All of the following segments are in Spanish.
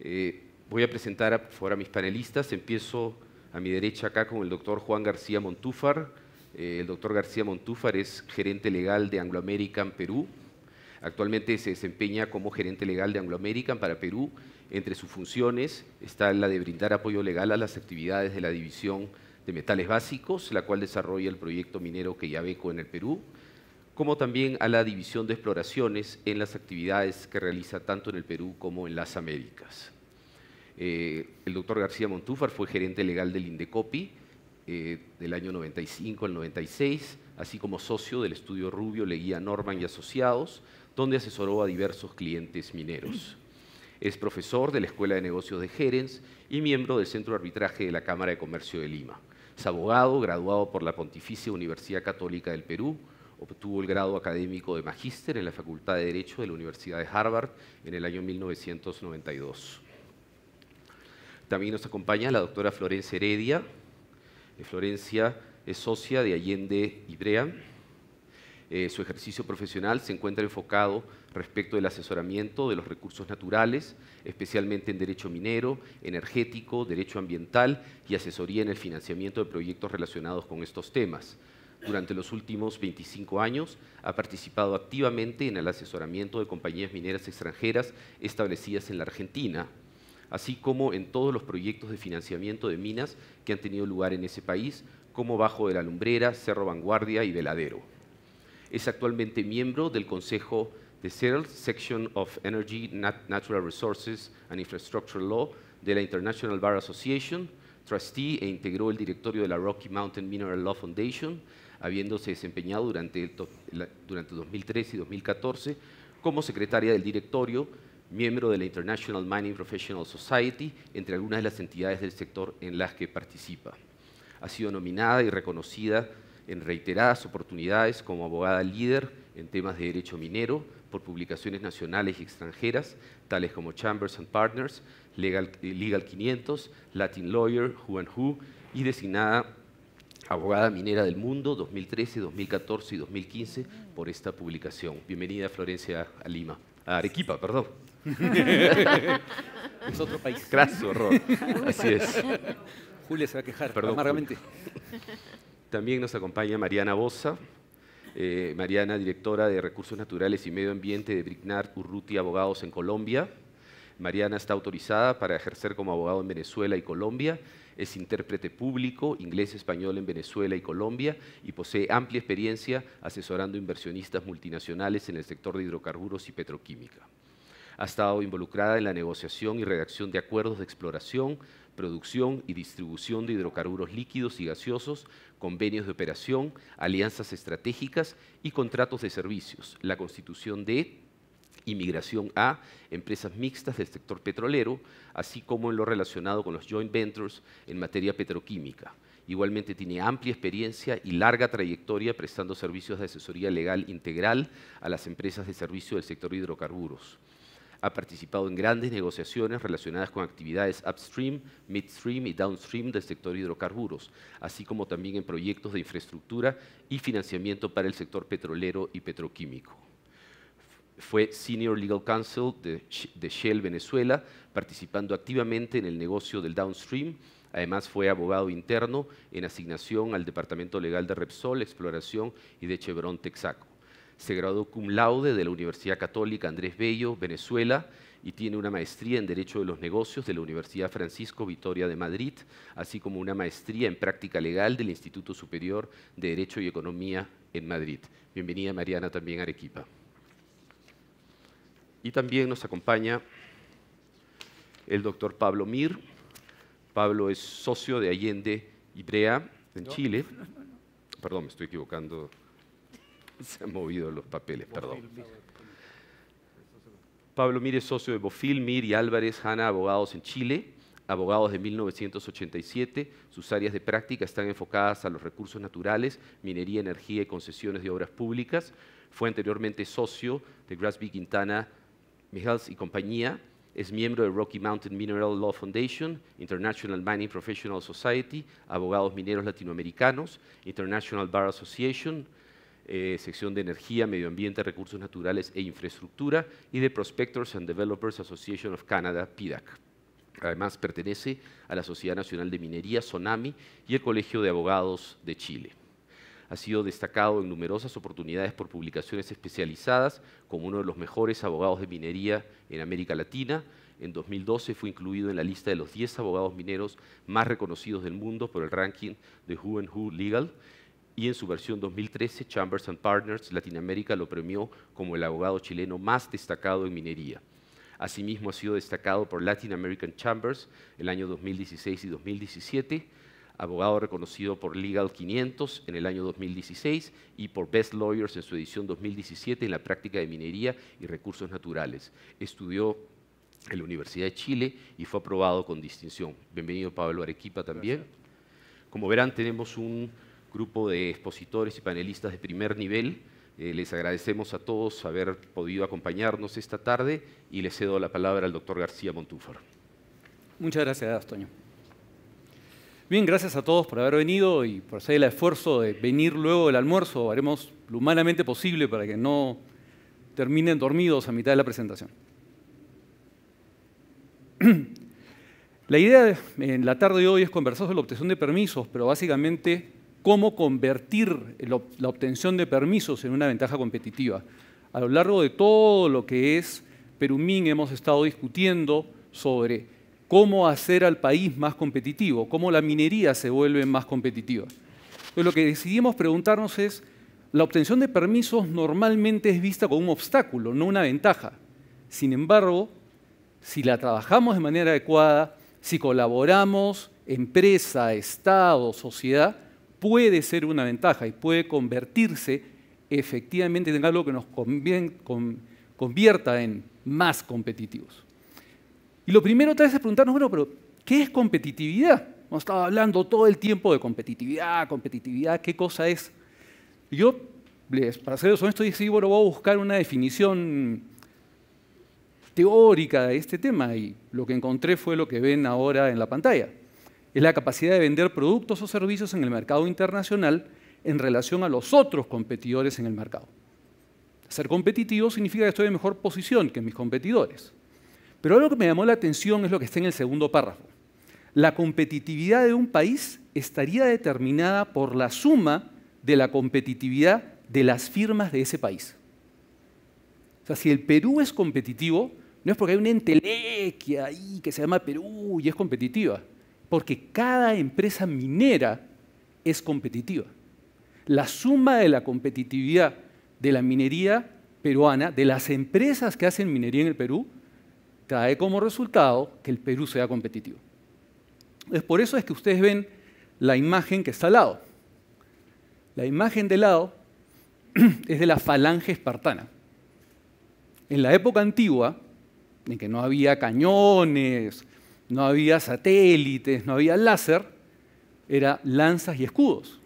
Eh, voy a presentar ahora a mis panelistas. Empiezo a mi derecha acá con el doctor Juan García Montúfar. Eh, el doctor García Montúfar es gerente legal de Anglo American Perú. Actualmente se desempeña como gerente legal de Anglo American para Perú. Entre sus funciones está la de brindar apoyo legal a las actividades de la División de Metales Básicos, la cual desarrolla el proyecto minero que Queyabeco en el Perú, como también a la División de Exploraciones en las actividades que realiza tanto en el Perú como en las Américas. Eh, el doctor García Montúfar fue gerente legal del INDECOPI eh, del año 95 al 96, así como socio del estudio Rubio, Leguía Norman y Asociados, donde asesoró a diversos clientes mineros. Es profesor de la Escuela de Negocios de Gerens y miembro del Centro de Arbitraje de la Cámara de Comercio de Lima. Es abogado, graduado por la Pontificia Universidad Católica del Perú, obtuvo el grado académico de magíster en la Facultad de Derecho de la Universidad de Harvard en el año 1992. También nos acompaña la doctora Florencia Heredia. Eh, Florencia es socia de Allende Ibrea. Eh, su ejercicio profesional se encuentra enfocado respecto del asesoramiento de los recursos naturales, especialmente en derecho minero, energético, derecho ambiental y asesoría en el financiamiento de proyectos relacionados con estos temas. Durante los últimos 25 años ha participado activamente en el asesoramiento de compañías mineras extranjeras establecidas en la Argentina, así como en todos los proyectos de financiamiento de minas que han tenido lugar en ese país, como Bajo de la Lumbrera, Cerro Vanguardia y Veladero. Es actualmente miembro del Consejo de CERL, Section of Energy, Natural Resources and Infrastructure Law de la International Bar Association, trustee e integró el directorio de la Rocky Mountain Mineral Law Foundation, habiéndose desempeñado durante, durante 2013 y 2014 como secretaria del directorio miembro de la International Mining Professional Society, entre algunas de las entidades del sector en las que participa. Ha sido nominada y reconocida en reiteradas oportunidades como abogada líder en temas de derecho minero por publicaciones nacionales y extranjeras, tales como Chambers and Partners, Legal, 500, Latin Lawyer, Who and Who, y designada abogada minera del mundo 2013, 2014 y 2015 por esta publicación. Bienvenida Florencia a Lima, a Arequipa, perdón. es otro país. Craso horror. Así es. Julia se va a quejar Perdón, amargamente. También nos acompaña Mariana Bosa. Eh, Mariana, directora de Recursos Naturales y Medio Ambiente de Brignard Urruti Abogados en Colombia. Mariana está autorizada para ejercer como abogado en Venezuela y Colombia, es intérprete público, inglés-español en Venezuela y Colombia y posee amplia experiencia asesorando inversionistas multinacionales en el sector de hidrocarburos y petroquímica. Ha estado involucrada en la negociación y redacción de acuerdos de exploración, producción y distribución de hidrocarburos líquidos y gaseosos, convenios de operación, alianzas estratégicas y contratos de servicios, la constitución de inmigración a empresas mixtas del sector petrolero, así como en lo relacionado con los joint ventures en materia petroquímica. Igualmente tiene amplia experiencia y larga trayectoria prestando servicios de asesoría legal integral a las empresas de servicio del sector hidrocarburos ha participado en grandes negociaciones relacionadas con actividades upstream, midstream y downstream del sector hidrocarburos, así como también en proyectos de infraestructura y financiamiento para el sector petrolero y petroquímico. Fue Senior Legal Counsel de, Shell Venezuela, participando activamente en el negocio del downstream. Además fue abogado interno en asignación al Departamento Legal de Repsol, Exploración y de Chevron Texaco se graduó cum laude de la Universidad Católica Andrés Bello, Venezuela, y tiene una maestría en Derecho de los Negocios de la Universidad Francisco Vitoria de Madrid, así como una maestría en Práctica Legal del Instituto Superior de Derecho y Economía en Madrid. Bienvenida Mariana también a Arequipa. Y también nos acompaña el doctor Pablo Mir. Pablo es socio de Allende Ibrea en Chile. Perdón, me estoy equivocando se han movido los papeles, perdón. Pablo Mir es socio de Bofil, Mir y Álvarez Hanna, abogados en Chile, abogados de 1987. Sus áreas de práctica están enfocadas a los recursos naturales, minería, energía y concesiones de obras públicas. Fue anteriormente socio de Grasby Quintana, Mijals y compañía. Es miembro de Rocky Mountain Mineral Law Foundation, International Mining Professional Society, Abogados Mineros Latinoamericanos, International Bar Association, eh, sección de energía, medio ambiente, recursos naturales e infraestructura y de Prospectors and Developers Association of Canada, PIDAC. Además, pertenece a la Sociedad Nacional de Minería, SONAMI, y el Colegio de Abogados de Chile. Ha sido destacado en numerosas oportunidades por publicaciones especializadas como uno de los mejores abogados de minería en América Latina. En 2012 fue incluido en la lista de los 10 abogados mineros más reconocidos del mundo por el ranking de Who and Who Legal y en su versión 2013 Chambers ⁇ and Partners Latinoamérica lo premió como el abogado chileno más destacado en minería. Asimismo ha sido destacado por Latin American Chambers el año 2016 y 2017, abogado reconocido por Legal 500 en el año 2016 y por Best Lawyers en su edición 2017 en la práctica de minería y recursos naturales. Estudió en la Universidad de Chile y fue aprobado con distinción. Bienvenido Pablo Arequipa también. Como verán, tenemos un grupo de expositores y panelistas de primer nivel. Eh, les agradecemos a todos haber podido acompañarnos esta tarde y le cedo la palabra al doctor García Montúfar. Muchas gracias, Toño. Bien, gracias a todos por haber venido y por hacer el esfuerzo de venir luego del almuerzo. Haremos lo humanamente posible para que no terminen dormidos a mitad de la presentación. La idea en la tarde de hoy es conversar sobre la obtención de permisos, pero básicamente cómo convertir la obtención de permisos en una ventaja competitiva. A lo largo de todo lo que es Perumín hemos estado discutiendo sobre cómo hacer al país más competitivo, cómo la minería se vuelve más competitiva. Entonces, lo que decidimos preguntarnos es, la obtención de permisos normalmente es vista como un obstáculo, no una ventaja. Sin embargo, si la trabajamos de manera adecuada, si colaboramos, empresa, Estado, sociedad, puede ser una ventaja y puede convertirse efectivamente en algo que nos convierta en más competitivos. Y lo primero otra vez es preguntarnos, bueno, pero ¿qué es competitividad? Hemos estado hablando todo el tiempo de competitividad, competitividad, ¿qué cosa es? Yo, para ser honesto, dije, bueno, voy a buscar una definición teórica de este tema y lo que encontré fue lo que ven ahora en la pantalla es la capacidad de vender productos o servicios en el mercado internacional en relación a los otros competidores en el mercado. Ser competitivo significa que estoy en mejor posición que mis competidores. Pero algo que me llamó la atención es lo que está en el segundo párrafo. La competitividad de un país estaría determinada por la suma de la competitividad de las firmas de ese país. O sea, si el Perú es competitivo, no es porque hay una entelequia ahí que se llama Perú y es competitiva porque cada empresa minera es competitiva. La suma de la competitividad de la minería peruana, de las empresas que hacen minería en el Perú, trae como resultado que el Perú sea competitivo. Es por eso es que ustedes ven la imagen que está al lado. La imagen de lado es de la falange espartana. En la época antigua, en que no había cañones, no había satélites, no había láser, era lanzas y escudos.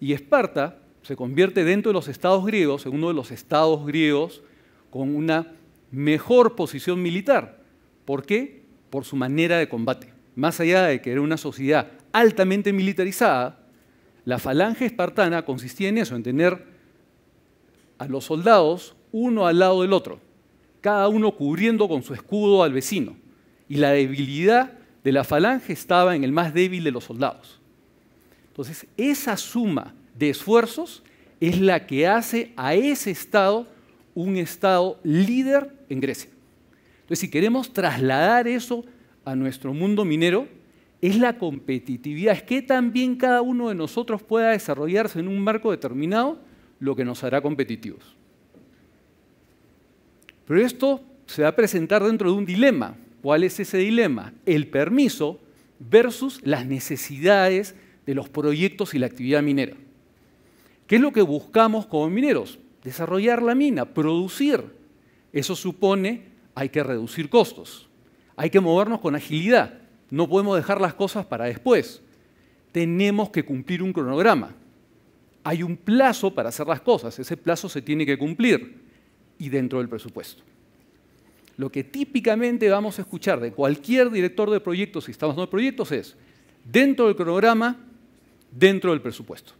Y Esparta se convierte dentro de los estados griegos en uno de los estados griegos con una mejor posición militar. ¿Por qué? Por su manera de combate. Más allá de que era una sociedad altamente militarizada, la falange espartana consistía en eso, en tener a los soldados uno al lado del otro, cada uno cubriendo con su escudo al vecino. Y la debilidad de la falange estaba en el más débil de los soldados. Entonces, esa suma de esfuerzos es la que hace a ese Estado un Estado líder en Grecia. Entonces, si queremos trasladar eso a nuestro mundo minero, es la competitividad, es que también cada uno de nosotros pueda desarrollarse en un marco determinado lo que nos hará competitivos. Pero esto se va a presentar dentro de un dilema, ¿Cuál es ese dilema? El permiso versus las necesidades de los proyectos y la actividad minera. ¿Qué es lo que buscamos como mineros? Desarrollar la mina, producir. Eso supone hay que reducir costos, hay que movernos con agilidad, no podemos dejar las cosas para después. Tenemos que cumplir un cronograma. Hay un plazo para hacer las cosas, ese plazo se tiene que cumplir y dentro del presupuesto lo que típicamente vamos a escuchar de cualquier director de proyectos, si estamos hablando proyectos, es dentro del cronograma, dentro del presupuesto.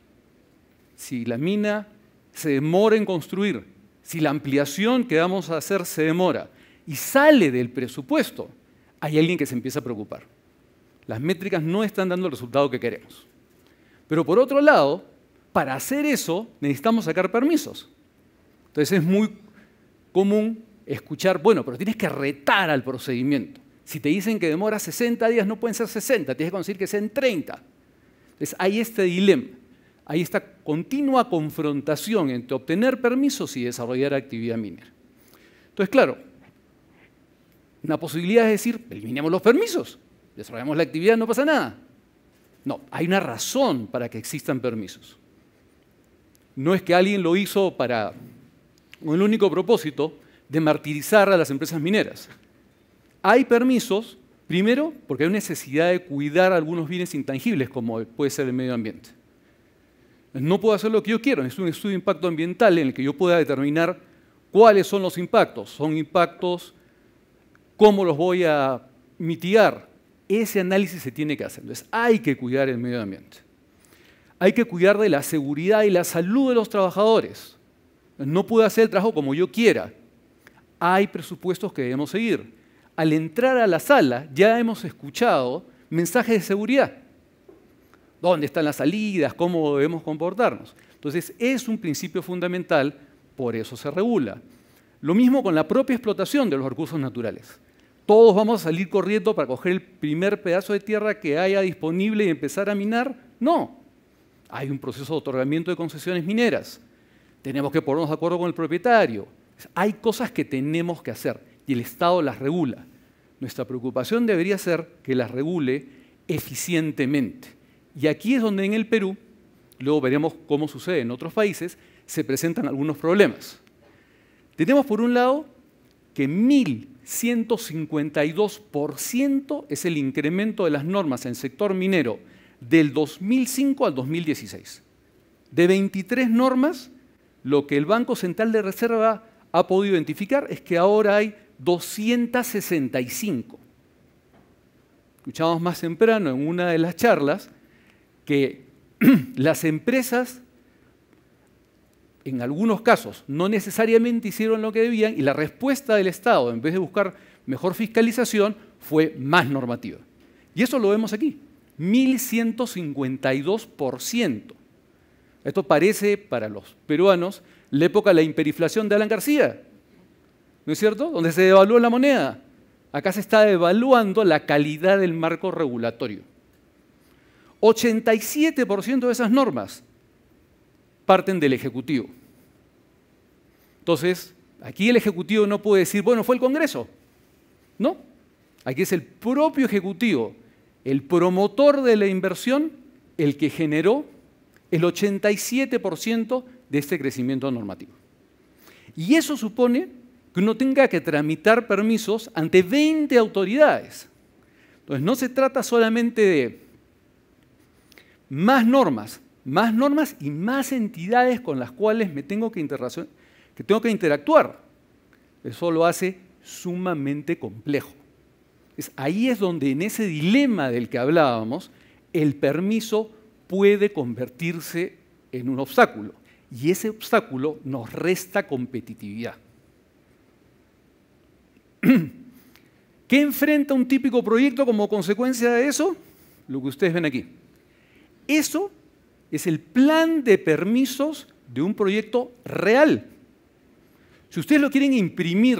Si la mina se demora en construir, si la ampliación que vamos a hacer se demora y sale del presupuesto, hay alguien que se empieza a preocupar. Las métricas no están dando el resultado que queremos. Pero por otro lado, para hacer eso necesitamos sacar permisos. Entonces es muy común escuchar, bueno, pero tienes que retar al procedimiento. Si te dicen que demora 60 días, no pueden ser 60, tienes que conseguir que sean 30. Entonces hay este dilema, hay esta continua confrontación entre obtener permisos y desarrollar actividad minera. Entonces, claro, una posibilidad es decir, eliminemos los permisos, desarrollamos la actividad, no pasa nada. No, hay una razón para que existan permisos. No es que alguien lo hizo para un el único propósito de martirizar a las empresas mineras. Hay permisos, primero, porque hay necesidad de cuidar algunos bienes intangibles, como puede ser el medio ambiente. No puedo hacer lo que yo quiero, es un estudio de impacto ambiental en el que yo pueda determinar cuáles son los impactos. Son impactos, cómo los voy a mitigar. Ese análisis se tiene que hacer. Entonces, hay que cuidar el medio ambiente. Hay que cuidar de la seguridad y la salud de los trabajadores. No puedo hacer el trabajo como yo quiera hay presupuestos que debemos seguir. Al entrar a la sala ya hemos escuchado mensajes de seguridad. ¿Dónde están las salidas? ¿Cómo debemos comportarnos? Entonces es un principio fundamental, por eso se regula. Lo mismo con la propia explotación de los recursos naturales. Todos vamos a salir corriendo para coger el primer pedazo de tierra que haya disponible y empezar a minar. No. Hay un proceso de otorgamiento de concesiones mineras. Tenemos que ponernos de acuerdo con el propietario hay cosas que tenemos que hacer y el Estado las regula. Nuestra preocupación debería ser que las regule eficientemente. Y aquí es donde en el Perú, luego veremos cómo sucede en otros países, se presentan algunos problemas. Tenemos por un lado que 1.152% es el incremento de las normas en el sector minero del 2005 al 2016. De 23 normas, lo que el Banco Central de Reserva ha podido identificar es que ahora hay 265. Escuchamos más temprano en una de las charlas que las empresas, en algunos casos, no necesariamente hicieron lo que debían y la respuesta del Estado, en vez de buscar mejor fiscalización, fue más normativa. Y eso lo vemos aquí, 1.152%. Esto parece para los peruanos la época de la imperiflación de Alan García, ¿no es cierto? Donde se devaluó la moneda. Acá se está devaluando la calidad del marco regulatorio. 87% de esas normas parten del Ejecutivo. Entonces, aquí el Ejecutivo no puede decir, bueno, fue el Congreso. No. Aquí es el propio Ejecutivo, el promotor de la inversión, el que generó el 87% de este crecimiento normativo. Y eso supone que uno tenga que tramitar permisos ante 20 autoridades. Entonces, no se trata solamente de más normas, más normas y más entidades con las cuales me tengo que, que, tengo que interactuar. Eso lo hace sumamente complejo. Es, ahí es donde en ese dilema del que hablábamos, el permiso puede convertirse en un obstáculo. Y ese obstáculo nos resta competitividad. ¿Qué enfrenta un típico proyecto como consecuencia de eso? Lo que ustedes ven aquí. Eso es el plan de permisos de un proyecto real. Si ustedes lo quieren imprimir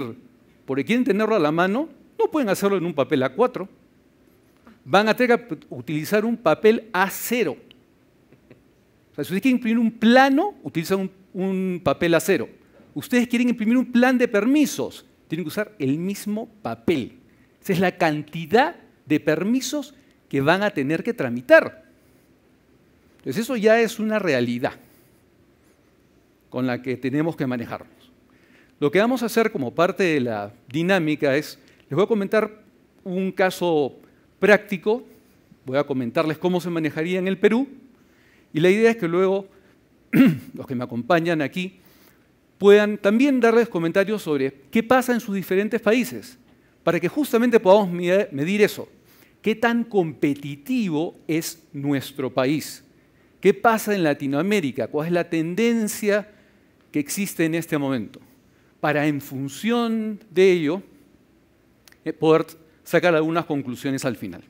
porque quieren tenerlo a la mano, no pueden hacerlo en un papel A4. Van a tener que utilizar un papel A0 si ustedes quieren imprimir un plano, utilizan un, un papel acero. Ustedes quieren imprimir un plan de permisos, tienen que usar el mismo papel. Esa es la cantidad de permisos que van a tener que tramitar. Entonces eso ya es una realidad con la que tenemos que manejarnos. Lo que vamos a hacer como parte de la dinámica es, les voy a comentar un caso práctico, voy a comentarles cómo se manejaría en el Perú, y la idea es que luego los que me acompañan aquí puedan también darles comentarios sobre qué pasa en sus diferentes países, para que justamente podamos medir eso. ¿Qué tan competitivo es nuestro país? ¿Qué pasa en Latinoamérica? ¿Cuál es la tendencia que existe en este momento? Para en función de ello eh, poder sacar algunas conclusiones al final.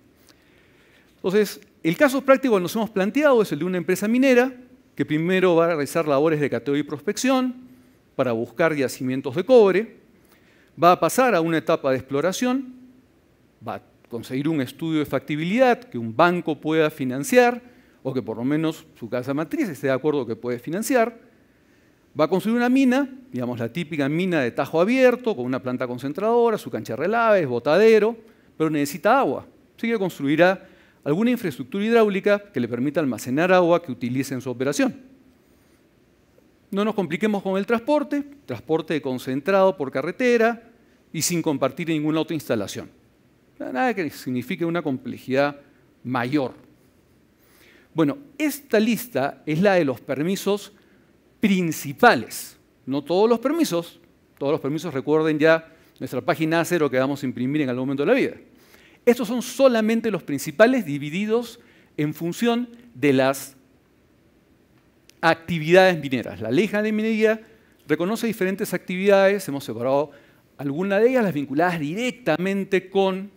Entonces, el caso práctico que nos hemos planteado es el de una empresa minera que primero va a realizar labores de cateo y prospección para buscar yacimientos de cobre, va a pasar a una etapa de exploración, va a conseguir un estudio de factibilidad que un banco pueda financiar o que por lo menos su casa matriz esté de acuerdo que puede financiar, va a construir una mina, digamos la típica mina de tajo abierto, con una planta concentradora, su cancha de relaves, botadero, pero necesita agua, así que construirá alguna infraestructura hidráulica que le permita almacenar agua que utilice en su operación. No nos compliquemos con el transporte, transporte concentrado por carretera y sin compartir ninguna otra instalación. Nada que signifique una complejidad mayor. Bueno, esta lista es la de los permisos principales, no todos los permisos. Todos los permisos, recuerden ya nuestra página cero que vamos a imprimir en algún momento de la vida. Estos son solamente los principales divididos en función de las actividades mineras. La ley de minería reconoce diferentes actividades, hemos separado algunas de ellas, las vinculadas directamente con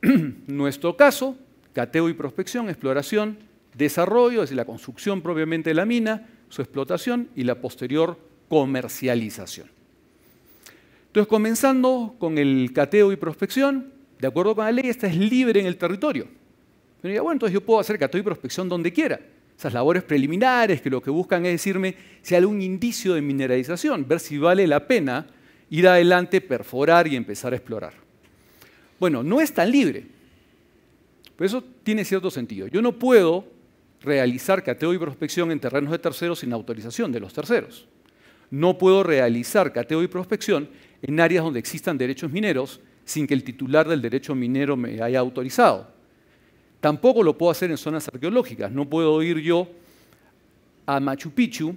nuestro caso, cateo y prospección, exploración, desarrollo, es decir, la construcción propiamente de la mina, su explotación y la posterior comercialización. Entonces, comenzando con el cateo y prospección, de acuerdo con la ley, esta es libre en el territorio. Pero bueno, entonces yo puedo hacer cateo y prospección donde quiera. Esas labores preliminares que lo que buscan es decirme si hay algún indicio de mineralización, ver si vale la pena ir adelante, perforar y empezar a explorar. Bueno, no es tan libre. Pero eso tiene cierto sentido. Yo no puedo realizar cateo y prospección en terrenos de terceros sin autorización de los terceros. No puedo realizar cateo y prospección en áreas donde existan derechos mineros sin que el titular del derecho minero me haya autorizado. Tampoco lo puedo hacer en zonas arqueológicas. No puedo ir yo a Machu Picchu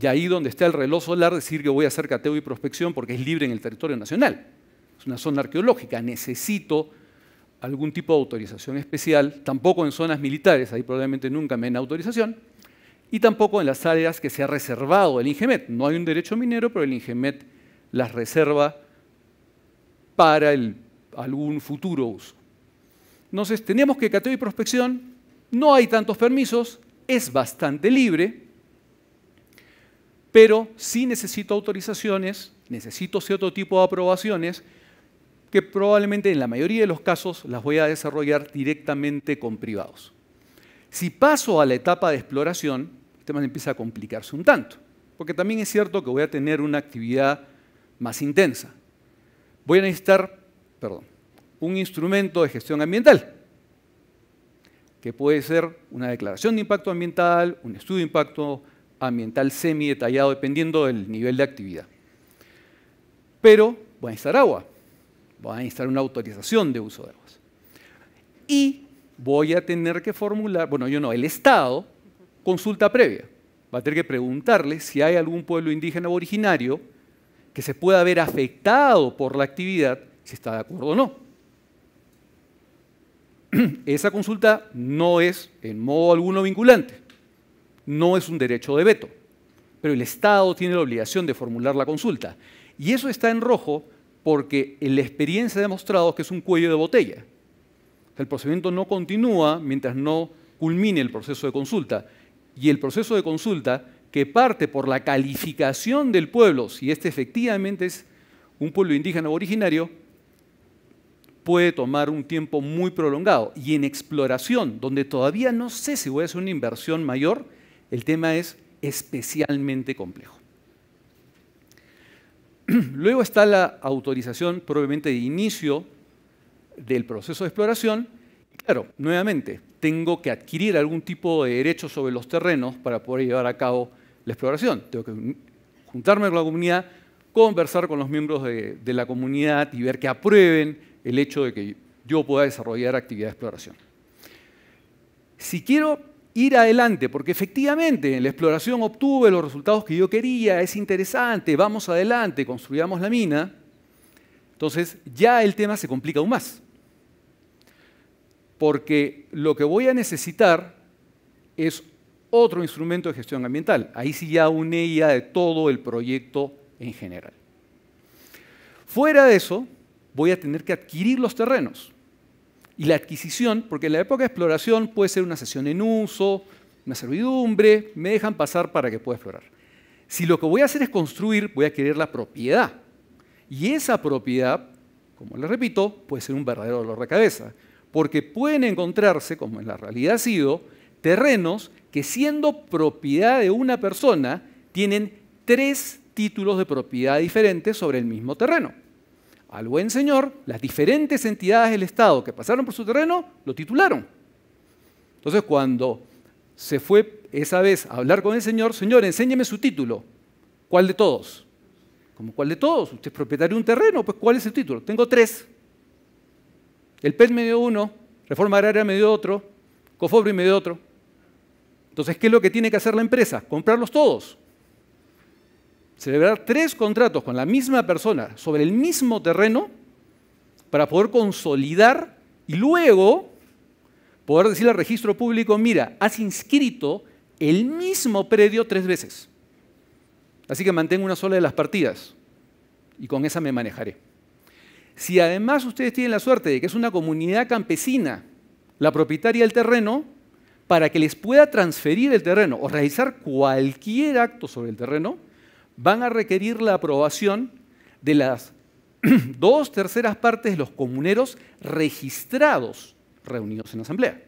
y ahí donde está el reloj solar decir que voy a hacer cateo y prospección porque es libre en el territorio nacional. Es una zona arqueológica. Necesito algún tipo de autorización especial, tampoco en zonas militares, ahí probablemente nunca me den autorización, y tampoco en las áreas que se ha reservado el Ingemet. No hay un derecho minero, pero el Ingemet las reserva para algún futuro uso. Entonces, tenemos que cateo y prospección, no hay tantos permisos, es bastante libre, pero sí necesito autorizaciones, necesito cierto tipo de aprobaciones que probablemente en la mayoría de los casos las voy a desarrollar directamente con privados. Si paso a la etapa de exploración, el este tema empieza a complicarse un tanto, porque también es cierto que voy a tener una actividad más intensa. Voy a necesitar, perdón, un instrumento de gestión ambiental, que puede ser una declaración de impacto ambiental, un estudio de impacto ambiental semi-detallado, dependiendo del nivel de actividad. Pero voy a necesitar agua, voy a necesitar una autorización de uso de aguas. Y voy a tener que formular, bueno, yo no, el Estado, consulta previa. Va a tener que preguntarle si hay algún pueblo indígena originario que se pueda ver afectado por la actividad, si está de acuerdo o no. Esa consulta no es en modo alguno vinculante, no es un derecho de veto, pero el Estado tiene la obligación de formular la consulta. Y eso está en rojo porque la experiencia ha demostrado que es un cuello de botella. El procedimiento no continúa mientras no culmine el proceso de consulta. Y el proceso de consulta que parte por la calificación del pueblo, si este efectivamente es un pueblo indígena o originario, puede tomar un tiempo muy prolongado. Y en exploración, donde todavía no sé si voy a hacer una inversión mayor, el tema es especialmente complejo. Luego está la autorización probablemente de inicio del proceso de exploración. Claro, nuevamente, tengo que adquirir algún tipo de derecho sobre los terrenos para poder llevar a cabo la exploración. Tengo que juntarme con la comunidad, conversar con los miembros de, la comunidad y ver que aprueben el hecho de que yo pueda desarrollar actividad de exploración. Si quiero ir adelante, porque efectivamente en la exploración obtuve los resultados que yo quería, es interesante, vamos adelante, construyamos la mina, entonces ya el tema se complica aún más. Porque lo que voy a necesitar es otro instrumento de gestión ambiental. Ahí sí ya une idea de todo el proyecto en general. Fuera de eso, voy a tener que adquirir los terrenos. Y la adquisición, porque en la época de exploración puede ser una sesión en uso, una servidumbre, me dejan pasar para que pueda explorar. Si lo que voy a hacer es construir, voy a querer la propiedad. Y esa propiedad, como les repito, puede ser un verdadero dolor de cabeza, porque pueden encontrarse, como en la realidad ha sido, terrenos que siendo propiedad de una persona, tienen tres títulos de propiedad diferentes sobre el mismo terreno. Al buen señor, las diferentes entidades del Estado que pasaron por su terreno lo titularon. Entonces, cuando se fue esa vez a hablar con el señor, señor, enséñeme su título. ¿Cuál de todos? ¿Cómo cuál de todos? como cuál de todos usted es propietario de un terreno? Pues ¿cuál es el título? Tengo tres. El PET me dio uno, Reforma Agraria me dio otro, COFOBRI me dio otro. Entonces, ¿qué es lo que tiene que hacer la empresa? Comprarlos todos. Celebrar tres contratos con la misma persona sobre el mismo terreno para poder consolidar y luego poder decirle al registro público, mira, has inscrito el mismo predio tres veces. Así que mantengo una sola de las partidas y con esa me manejaré. Si además ustedes tienen la suerte de que es una comunidad campesina la propietaria del terreno, para que les pueda transferir el terreno o realizar cualquier acto sobre el terreno, van a requerir la aprobación de las dos terceras partes de los comuneros registrados reunidos en la asamblea.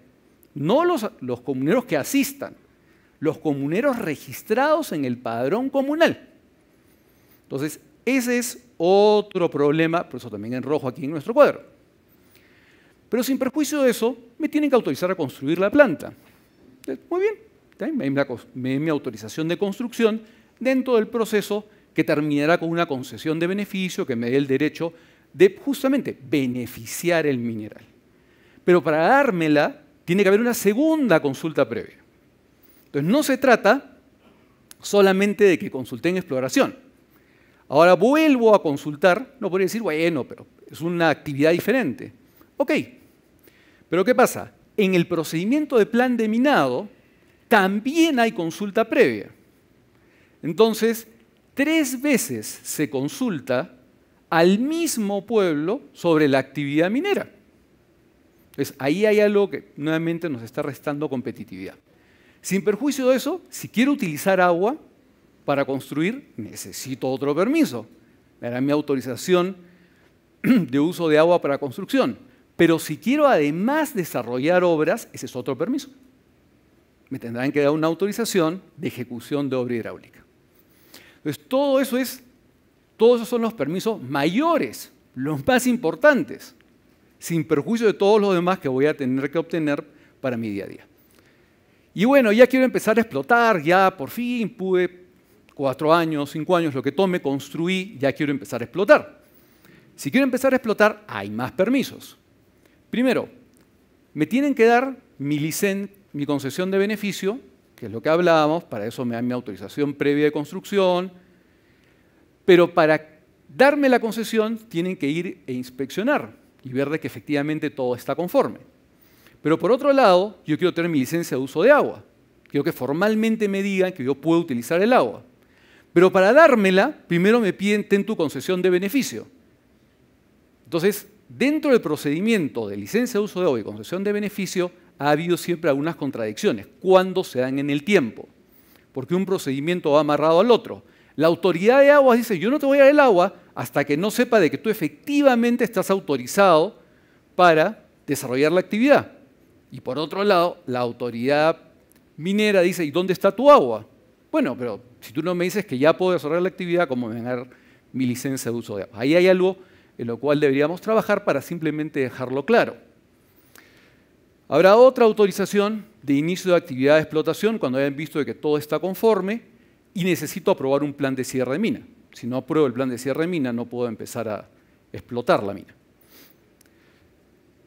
No los, los comuneros que asistan, los comuneros registrados en el padrón comunal. Entonces, ese es otro problema, por eso también en rojo aquí en nuestro cuadro. Pero sin perjuicio de eso, me tienen que autorizar a construir la planta. Este, muy bien, me mi autorización de construcción dentro del proceso que terminará con una concesión de beneficio que me dé el derecho de justamente beneficiar el mineral. Pero para dármela tiene que haber una segunda consulta previa. Entonces no se trata solamente de que consulté en exploración. Ahora vuelvo a consultar, no podría decir, bueno, pero es una actividad diferente. Ok, pero ¿qué pasa? en el procedimiento de plan de minado también hay consulta previa. Entonces, tres veces se consulta al mismo pueblo sobre la actividad minera. Entonces, ahí hay algo que nuevamente nos está restando competitividad. Sin perjuicio de eso, si quiero utilizar agua para construir, necesito otro permiso. Me hará mi autorización de uso de agua para construcción. Pero si quiero además desarrollar obras, ese es otro permiso. Me tendrán que dar una autorización de ejecución de obra hidráulica. Entonces, todo eso es, todos esos son los permisos mayores, los más importantes, sin perjuicio de todos los demás que voy a tener que obtener para mi día a día. Y bueno, ya quiero empezar a explotar, ya por fin pude, cuatro años, cinco años, lo que tome, construí, ya quiero empezar a explotar. Si quiero empezar a explotar, hay más permisos. Primero, me tienen que dar mi mi concesión de beneficio, que es lo que hablábamos, para eso me dan mi autorización previa de construcción, pero para darme la concesión tienen que ir e inspeccionar y ver de que efectivamente todo está conforme. Pero por otro lado, yo quiero tener mi licencia de uso de agua. Quiero que formalmente me digan que yo puedo utilizar el agua. Pero para dármela, primero me piden ten tu concesión de beneficio. Entonces, dentro del procedimiento de licencia de uso de agua y concesión de beneficio ha habido siempre algunas contradicciones. ¿Cuándo se dan en el tiempo? Porque un procedimiento va amarrado al otro. La autoridad de aguas dice, yo no te voy a dar el agua hasta que no sepa de que tú efectivamente estás autorizado para desarrollar la actividad. Y por otro lado, la autoridad minera dice, ¿y dónde está tu agua? Bueno, pero si tú no me dices que ya puedo desarrollar la actividad, ¿cómo me van a dar mi licencia de uso de agua? Ahí hay algo en lo cual deberíamos trabajar para simplemente dejarlo claro. Habrá otra autorización de inicio de actividad de explotación cuando hayan visto que todo está conforme y necesito aprobar un plan de cierre de mina. Si no apruebo el plan de cierre de mina, no puedo empezar a explotar la mina.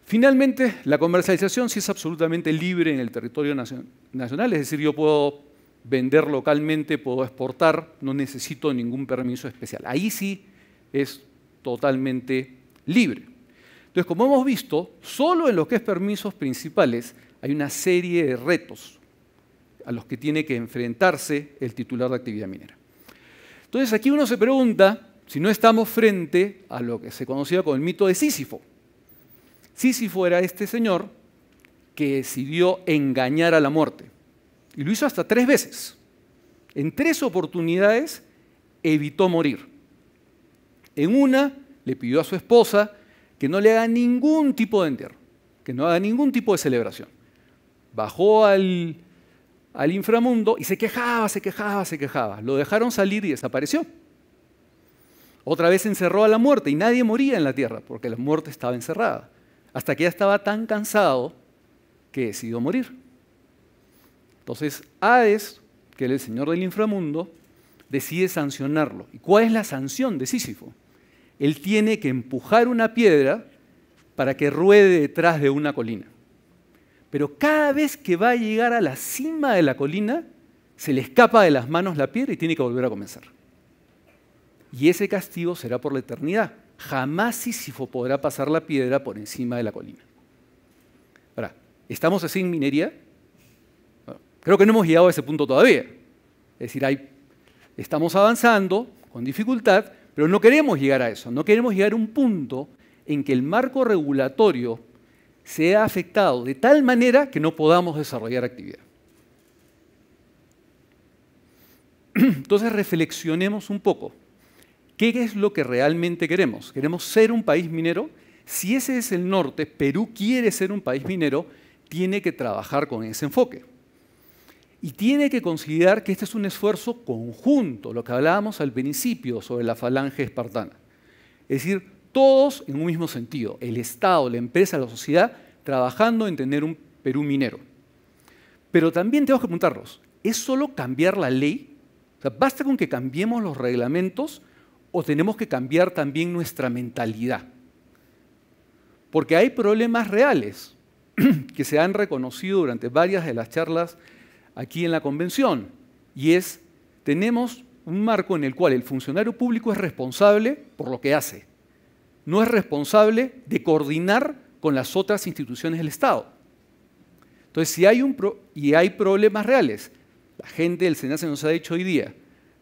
Finalmente, la comercialización sí es absolutamente libre en el territorio nacional, es decir, yo puedo vender localmente, puedo exportar, no necesito ningún permiso especial. Ahí sí es totalmente libre. Entonces, como hemos visto, solo en lo que es permisos principales hay una serie de retos a los que tiene que enfrentarse el titular de actividad minera. Entonces, aquí uno se pregunta si no estamos frente a lo que se conocía como el mito de Sísifo. Sísifo era este señor que decidió engañar a la muerte. Y lo hizo hasta tres veces. En tres oportunidades evitó morir. En una le pidió a su esposa que no le haga ningún tipo de entierro, que no haga ningún tipo de celebración. Bajó al, inframundo y se quejaba, se quejaba, se quejaba. Lo dejaron salir y desapareció. Otra vez encerró a la muerte y nadie moría en la tierra porque la muerte estaba encerrada. Hasta que ya estaba tan cansado que decidió morir. Entonces Hades, que era el señor del inframundo, decide sancionarlo. ¿Y cuál es la sanción de Sísifo? él tiene que empujar una piedra para que ruede detrás de una colina. Pero cada vez que va a llegar a la cima de la colina, se le escapa de las manos la piedra y tiene que volver a comenzar. Y ese castigo será por la eternidad. Jamás Sísifo podrá pasar la piedra por encima de la colina. Ahora, ¿estamos así en minería? creo que no hemos llegado a ese punto todavía. Es decir, estamos avanzando con dificultad, pero no queremos llegar a eso, no queremos llegar a un punto en que el marco regulatorio sea afectado de tal manera que no podamos desarrollar actividad. Entonces reflexionemos un poco. ¿Qué es lo que realmente queremos? ¿Queremos ser un país minero? Si ese es el norte, Perú quiere ser un país minero, tiene que trabajar con ese enfoque. Y tiene que considerar que este es un esfuerzo conjunto, lo que hablábamos al principio sobre la falange espartana. Es decir, todos en un mismo sentido, el Estado, la empresa, la sociedad, trabajando en tener un Perú minero. Pero también tenemos que preguntarnos, ¿es solo cambiar la ley? sea, ¿Basta con que cambiemos los reglamentos o tenemos que cambiar también nuestra mentalidad? Porque hay problemas reales que se han reconocido durante varias de las charlas aquí en la convención, y es, tenemos un marco en el cual el funcionario público es responsable por lo que hace, no es responsable de coordinar con las otras instituciones del Estado. Entonces, si hay un y hay problemas reales, la gente del Senado se nos ha dicho hoy día,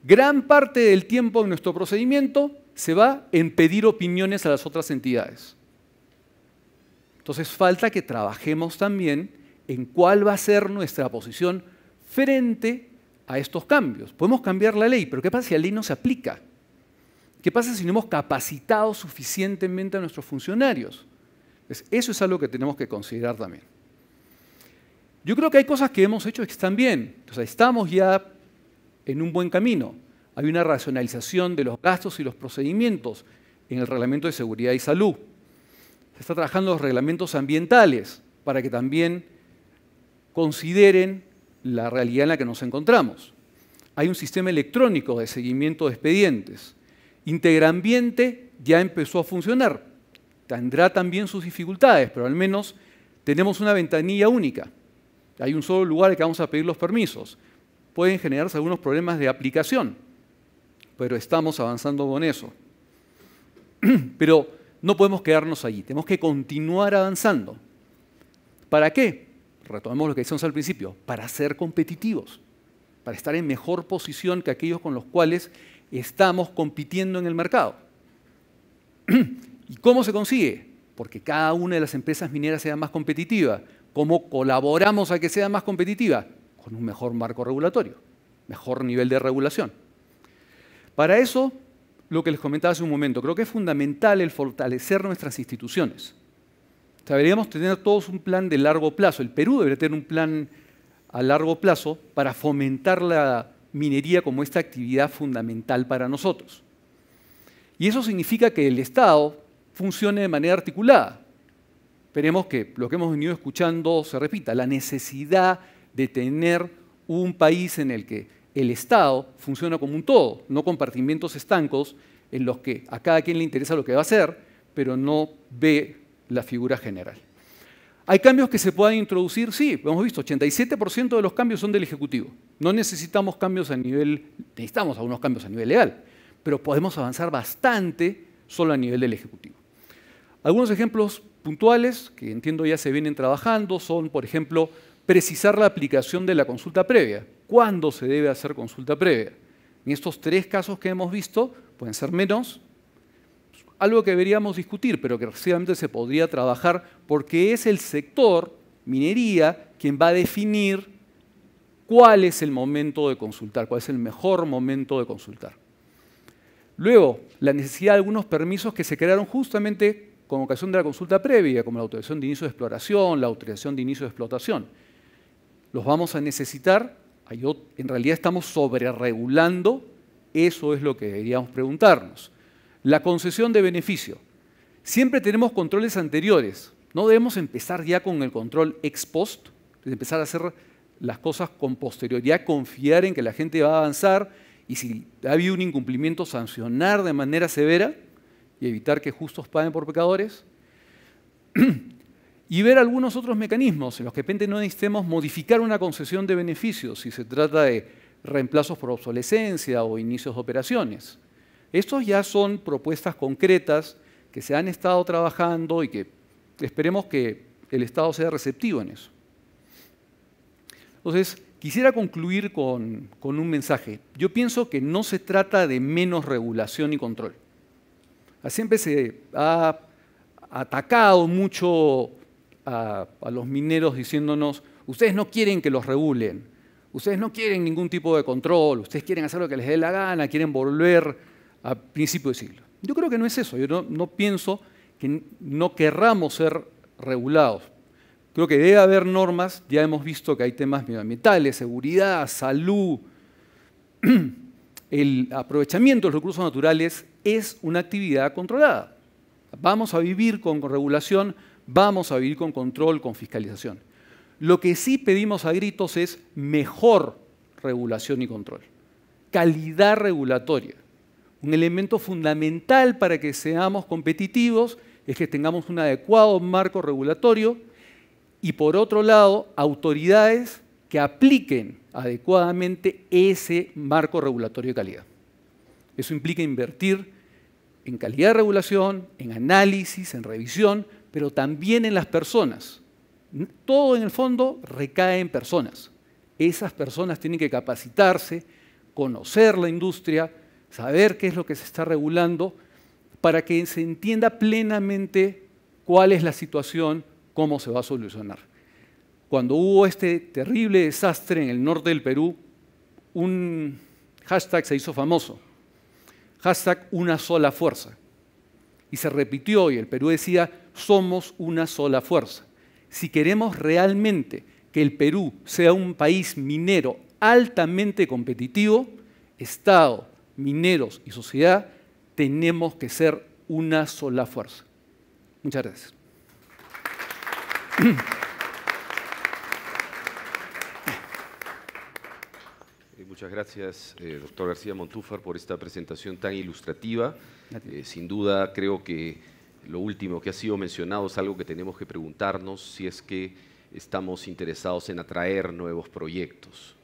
gran parte del tiempo de nuestro procedimiento se va en pedir opiniones a las otras entidades. Entonces falta que trabajemos también en cuál va a ser nuestra posición frente a estos cambios. Podemos cambiar la ley, pero ¿qué pasa si la ley no se aplica? ¿Qué pasa si no hemos capacitado suficientemente a nuestros funcionarios? Pues eso es algo que tenemos que considerar también. Yo creo que hay cosas que hemos hecho que están bien. O sea, estamos ya en un buen camino. Hay una racionalización de los gastos y los procedimientos en el reglamento de seguridad y salud. Se está trabajando los reglamentos ambientales para que también consideren la realidad en la que nos encontramos. Hay un sistema electrónico de seguimiento de expedientes. Integrambiente ya empezó a funcionar. Tendrá también sus dificultades, pero al menos tenemos una ventanilla única. Hay un solo lugar al que vamos a pedir los permisos. Pueden generarse algunos problemas de aplicación, pero estamos avanzando con eso. Pero no podemos quedarnos allí, tenemos que continuar avanzando. ¿Para qué? retomemos lo que decíamos al principio, para ser competitivos, para estar en mejor posición que aquellos con los cuales estamos compitiendo en el mercado. ¿Y cómo se consigue? Porque cada una de las empresas mineras sea más competitiva. ¿Cómo colaboramos a que sea más competitiva? Con un mejor marco regulatorio, mejor nivel de regulación. Para eso, lo que les comentaba hace un momento, creo que es fundamental el fortalecer nuestras instituciones deberíamos tener todos un plan de largo plazo. El Perú debería tener un plan a largo plazo para fomentar la minería como esta actividad fundamental para nosotros. Y eso significa que el Estado funcione de manera articulada. Esperemos que lo que hemos venido escuchando se repita, la necesidad de tener un país en el que el Estado funciona como un todo, no compartimientos estancos en los que a cada quien le interesa lo que va a hacer, pero no ve la figura general. ¿Hay cambios que se puedan introducir? Sí, hemos visto, 87% de los cambios son del Ejecutivo. No necesitamos cambios a nivel, necesitamos algunos cambios a nivel legal, pero podemos avanzar bastante solo a nivel del Ejecutivo. Algunos ejemplos puntuales que entiendo ya se vienen trabajando son, por ejemplo, precisar la aplicación de la consulta previa. ¿Cuándo se debe hacer consulta previa? En estos tres casos que hemos visto, pueden ser menos, algo que deberíamos discutir, pero que precisamente se podría trabajar porque es el sector minería quien va a definir cuál es el momento de consultar, cuál es el mejor momento de consultar. Luego, la necesidad de algunos permisos que se crearon justamente con ocasión de la consulta previa, como la autorización de inicio de exploración, la autorización de inicio de explotación. Los vamos a necesitar, en realidad estamos sobreregulando, eso es lo que deberíamos preguntarnos. La concesión de beneficio. Siempre tenemos controles anteriores. No debemos empezar ya con el control ex post, empezar a hacer las cosas con posterioridad, confiar en que la gente va a avanzar y si ha habido un incumplimiento, sancionar de manera severa y evitar que justos paguen por pecadores. y ver algunos otros mecanismos en los que de repente no necesitemos modificar una concesión de beneficios si se trata de reemplazos por obsolescencia o inicios de operaciones. Estos ya son propuestas concretas que se han estado trabajando y que esperemos que el Estado sea receptivo en eso. Entonces, quisiera concluir con, un mensaje. Yo pienso que no se trata de menos regulación y control. Siempre se ha atacado mucho a los mineros diciéndonos, ustedes no quieren que los regulen, ustedes no quieren ningún tipo de control, ustedes quieren hacer lo que les dé la gana, quieren volver a principio de siglo. Yo creo que no es eso, yo no, no pienso que no querramos ser regulados. Creo que debe haber normas, ya hemos visto que hay temas medioambientales, seguridad, salud, el aprovechamiento de los recursos naturales es una actividad controlada. Vamos a vivir con regulación, vamos a vivir con control, con fiscalización. Lo que sí pedimos a gritos es mejor regulación y control, calidad regulatoria. Un elemento fundamental para que seamos competitivos es que tengamos un adecuado marco regulatorio y por otro lado, autoridades que apliquen adecuadamente ese marco regulatorio de calidad. Eso implica invertir en calidad de regulación, en análisis, en revisión, pero también en las personas. Todo en el fondo recae en personas. Esas personas tienen que capacitarse, conocer la industria, saber qué es lo que se está regulando para que se entienda plenamente cuál es la situación, cómo se va a solucionar. Cuando hubo este terrible desastre en el norte del Perú, un hashtag se hizo famoso, hashtag una sola fuerza. Y se repitió y el Perú decía, somos una sola fuerza. Si queremos realmente que el Perú sea un país minero altamente competitivo, Estado, mineros y sociedad, tenemos que ser una sola fuerza. Muchas gracias. Eh, muchas gracias, eh, doctor García Montúfar, por esta presentación tan ilustrativa. Eh, sin duda, creo que lo último que ha sido mencionado es algo que tenemos que preguntarnos si es que estamos interesados en atraer nuevos proyectos.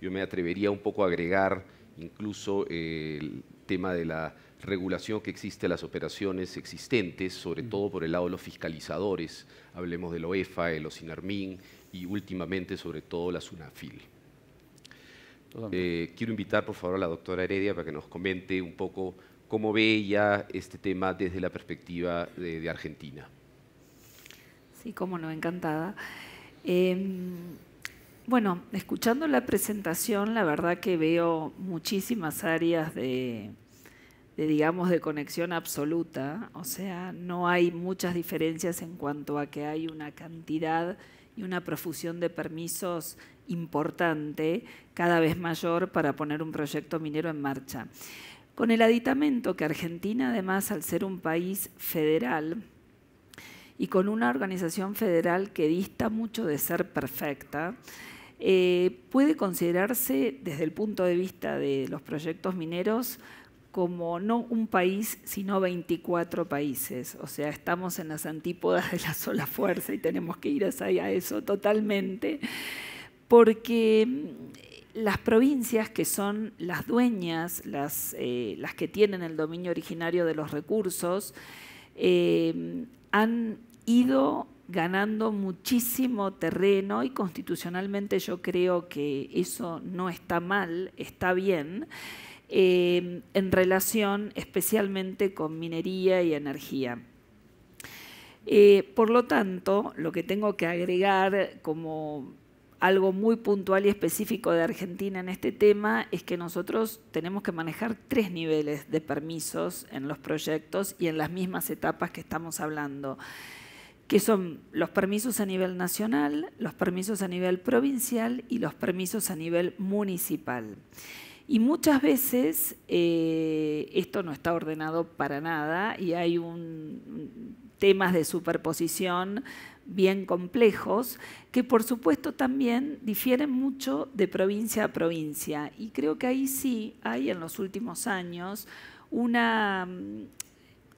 Yo me atrevería un poco a agregar incluso eh, el tema de la regulación que existe a las operaciones existentes, sobre todo por el lado de los fiscalizadores, hablemos de OEFA, el el y últimamente sobre todo la SUNAFIL. Eh, quiero invitar por favor a la doctora Heredia para que nos comente un poco cómo ve ella este tema desde la perspectiva de, Argentina. Sí, cómo no, encantada. Em, bueno, escuchando la presentación, la verdad que veo muchísimas áreas de, digamos, de conexión absoluta. O sea, no hay muchas diferencias en cuanto a que hay una cantidad y una profusión de permisos importante, cada vez mayor, para poner un proyecto minero en marcha. Con el aditamento que Argentina, además, al ser un país federal, y con una organización federal que dista mucho de ser perfecta, eh, puede considerarse desde el punto de vista de los proyectos mineros como no un país, sino 24 países. O sea, estamos en las antípodas de la sola fuerza y tenemos que ir a eso totalmente, porque mm, las provincias que son las dueñas, eh, las, que tienen el dominio originario de los recursos, eh, han ido ganando muchísimo terreno y constitucionalmente yo creo que eso no está mal, está bien, eh, en relación especialmente con minería y energía. Eh, por lo tanto, lo que tengo que agregar como algo muy puntual y específico de Argentina en este tema es que nosotros tenemos que manejar tres niveles de permisos en los proyectos y en las mismas etapas que estamos hablando que son los permisos a nivel nacional, los permisos a nivel provincial y los permisos a nivel municipal. Y muchas veces eh, esto no está ordenado para nada y hay un, temas de superposición bien complejos, que por supuesto también difieren mucho de provincia a provincia. Y creo que ahí sí hay en los últimos años una mm,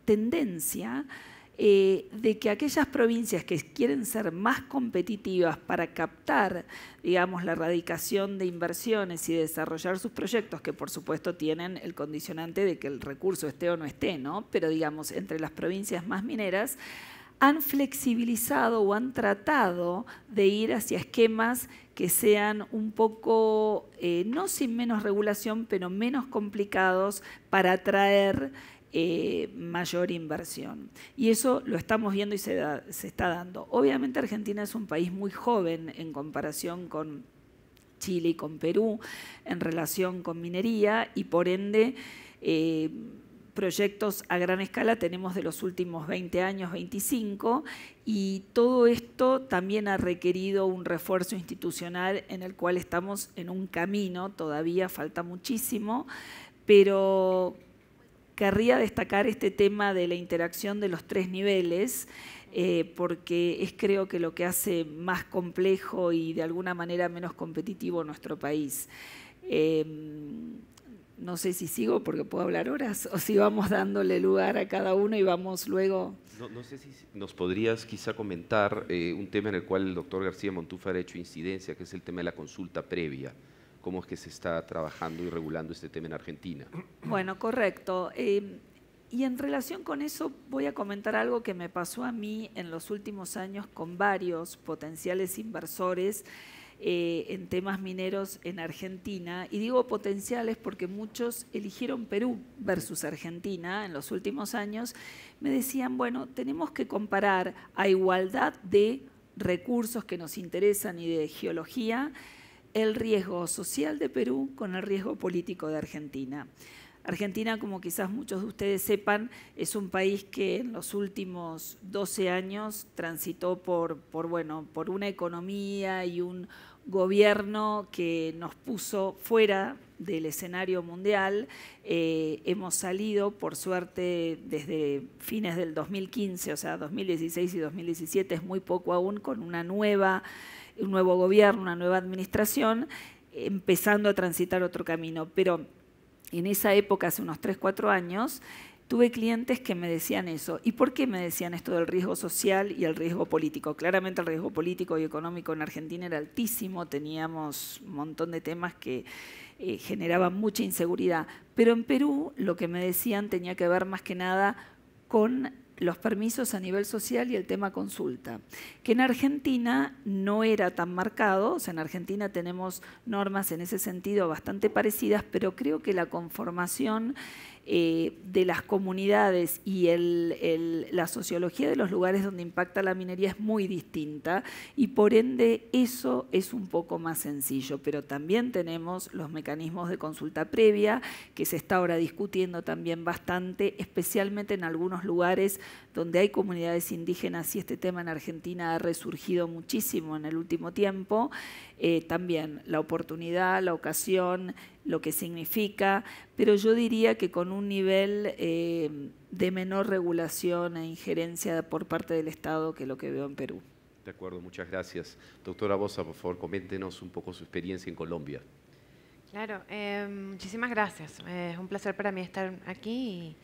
tendencia eh, de que aquellas provincias que quieren ser más competitivas para captar, digamos, la erradicación de inversiones y desarrollar sus proyectos, que por supuesto tienen el condicionante de que el recurso esté o no esté, ¿no? Pero digamos, entre las provincias más mineras, han flexibilizado o han tratado de ir hacia esquemas que sean un poco, eh, no sin menos regulación, pero menos complicados para atraer eh, mayor inversión. Y eso lo estamos viendo y se, está dando. Obviamente Argentina es un país muy joven en comparación con Chile y con Perú en relación con minería y por ende... Eh, proyectos a gran escala tenemos de los últimos 20 años, 25, y todo esto también ha requerido un refuerzo institucional en el cual estamos en un camino, todavía falta muchísimo, pero querría destacar este tema de la interacción de los tres niveles, eh, porque es creo que lo que hace más complejo y de alguna manera menos competitivo nuestro país. Em, no sé si sigo porque puedo hablar horas o si vamos dándole lugar a cada uno y vamos luego. No, sé si nos podrías quizá comentar eh, un tema en el cual el doctor García Montúfar ha hecho incidencia, que es el tema de la consulta previa cómo es que se está trabajando y regulando este tema en Argentina. Bueno, correcto. Em, y en relación con eso voy a comentar algo que me pasó a mí en los últimos años con varios potenciales inversores eh, en temas mineros en Argentina. Y digo potenciales porque muchos eligieron Perú versus Argentina en los últimos años. Me decían, bueno, tenemos que comparar a igualdad de recursos que nos interesan y de geología el riesgo social de Perú con el riesgo político de Argentina. Argentina, como quizás muchos de ustedes sepan, es un país que en los últimos 12 años transitó por, por, bueno, por una economía y un gobierno que nos puso fuera del escenario mundial. Eh, hemos salido, por suerte, desde fines del 2015, o sea, 2016 y 2017 es muy poco aún, con una nueva un nuevo gobierno, una nueva administración, empezando a transitar otro camino. Pero en esa época, hace unos 3, 4 años, tuve clientes que me decían eso. ¿Y por qué me decían esto del riesgo social y el riesgo político? Claramente el riesgo político y económico en Argentina era altísimo, teníamos un montón de temas que eh, generaban mucha inseguridad. Pero en Perú lo que me decían tenía que ver más que nada con los permisos a nivel social y el tema consulta, que en Argentina no era tan marcado, o sea, en Argentina tenemos normas en ese sentido bastante parecidas, pero creo que la conformación eh, de las comunidades y la sociología de los lugares donde impacta la minería es muy distinta y por ende eso es un poco más sencillo, pero también tenemos los mecanismos de consulta previa que se está ahora discutiendo también bastante, especialmente en algunos lugares donde hay comunidades indígenas y este tema en Argentina ha resurgido muchísimo en el último tiempo, eh, también la oportunidad, la ocasión, lo que significa, pero yo diría que con un nivel eh, de menor regulación e injerencia por parte del Estado que lo que veo en Perú. De acuerdo, muchas gracias. Doctora Bosa, por favor, coméntenos un poco su experiencia en Colombia. Claro, eh, muchísimas gracias. es un placer para mí estar aquí y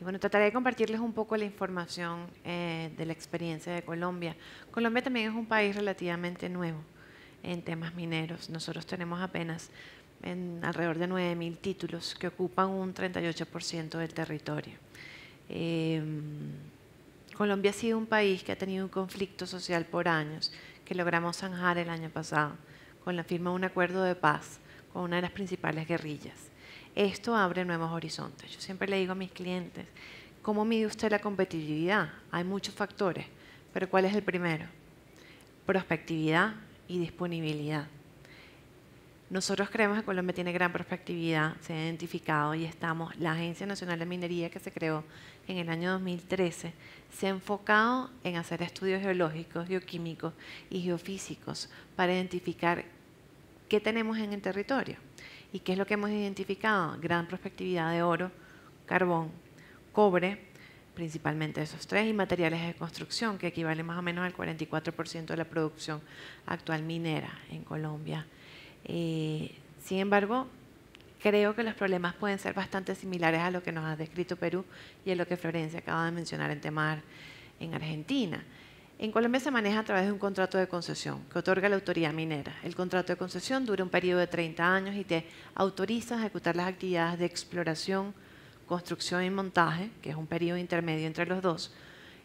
y bueno, trataré de compartirles un poco la información eh, de la experiencia de Colombia. Colombia también es un país relativamente nuevo en temas mineros. Nosotros tenemos apenas alrededor de 9.000 títulos que ocupan un 38% del territorio. Em, Colombia ha sido un país que ha tenido un conflicto social por años, que logramos zanjar el año pasado con la firma de un acuerdo de paz con una de las principales guerrillas. Esto abre nuevos horizontes. Yo siempre le digo a mis clientes, ¿cómo mide usted la competitividad? Hay muchos factores, pero ¿cuál es el primero? Prospectividad y disponibilidad. Nosotros creemos que Colombia tiene gran prospectividad, se ha identificado y estamos, la Agencia Nacional de Minería que se creó en el año 2013, se ha enfocado en hacer estudios geológicos, bioquímicos y geofísicos para identificar qué tenemos en el territorio ¿Y qué es lo que hemos identificado? Gran prospectividad de oro, carbón, cobre, principalmente esos tres, y materiales de construcción, que equivale más o menos al 44% de la producción actual minera en Colombia. Eh, sin embargo, creo que los problemas pueden ser bastante similares a lo que nos ha descrito Perú y a lo que Florencia acaba de mencionar en temas en Argentina. En Colombia se maneja a través de un contrato de concesión que otorga la autoridad minera. El contrato de concesión dura un periodo de 30 años y te autoriza a ejecutar las actividades de exploración, construcción y montaje, que es un periodo intermedio entre los dos,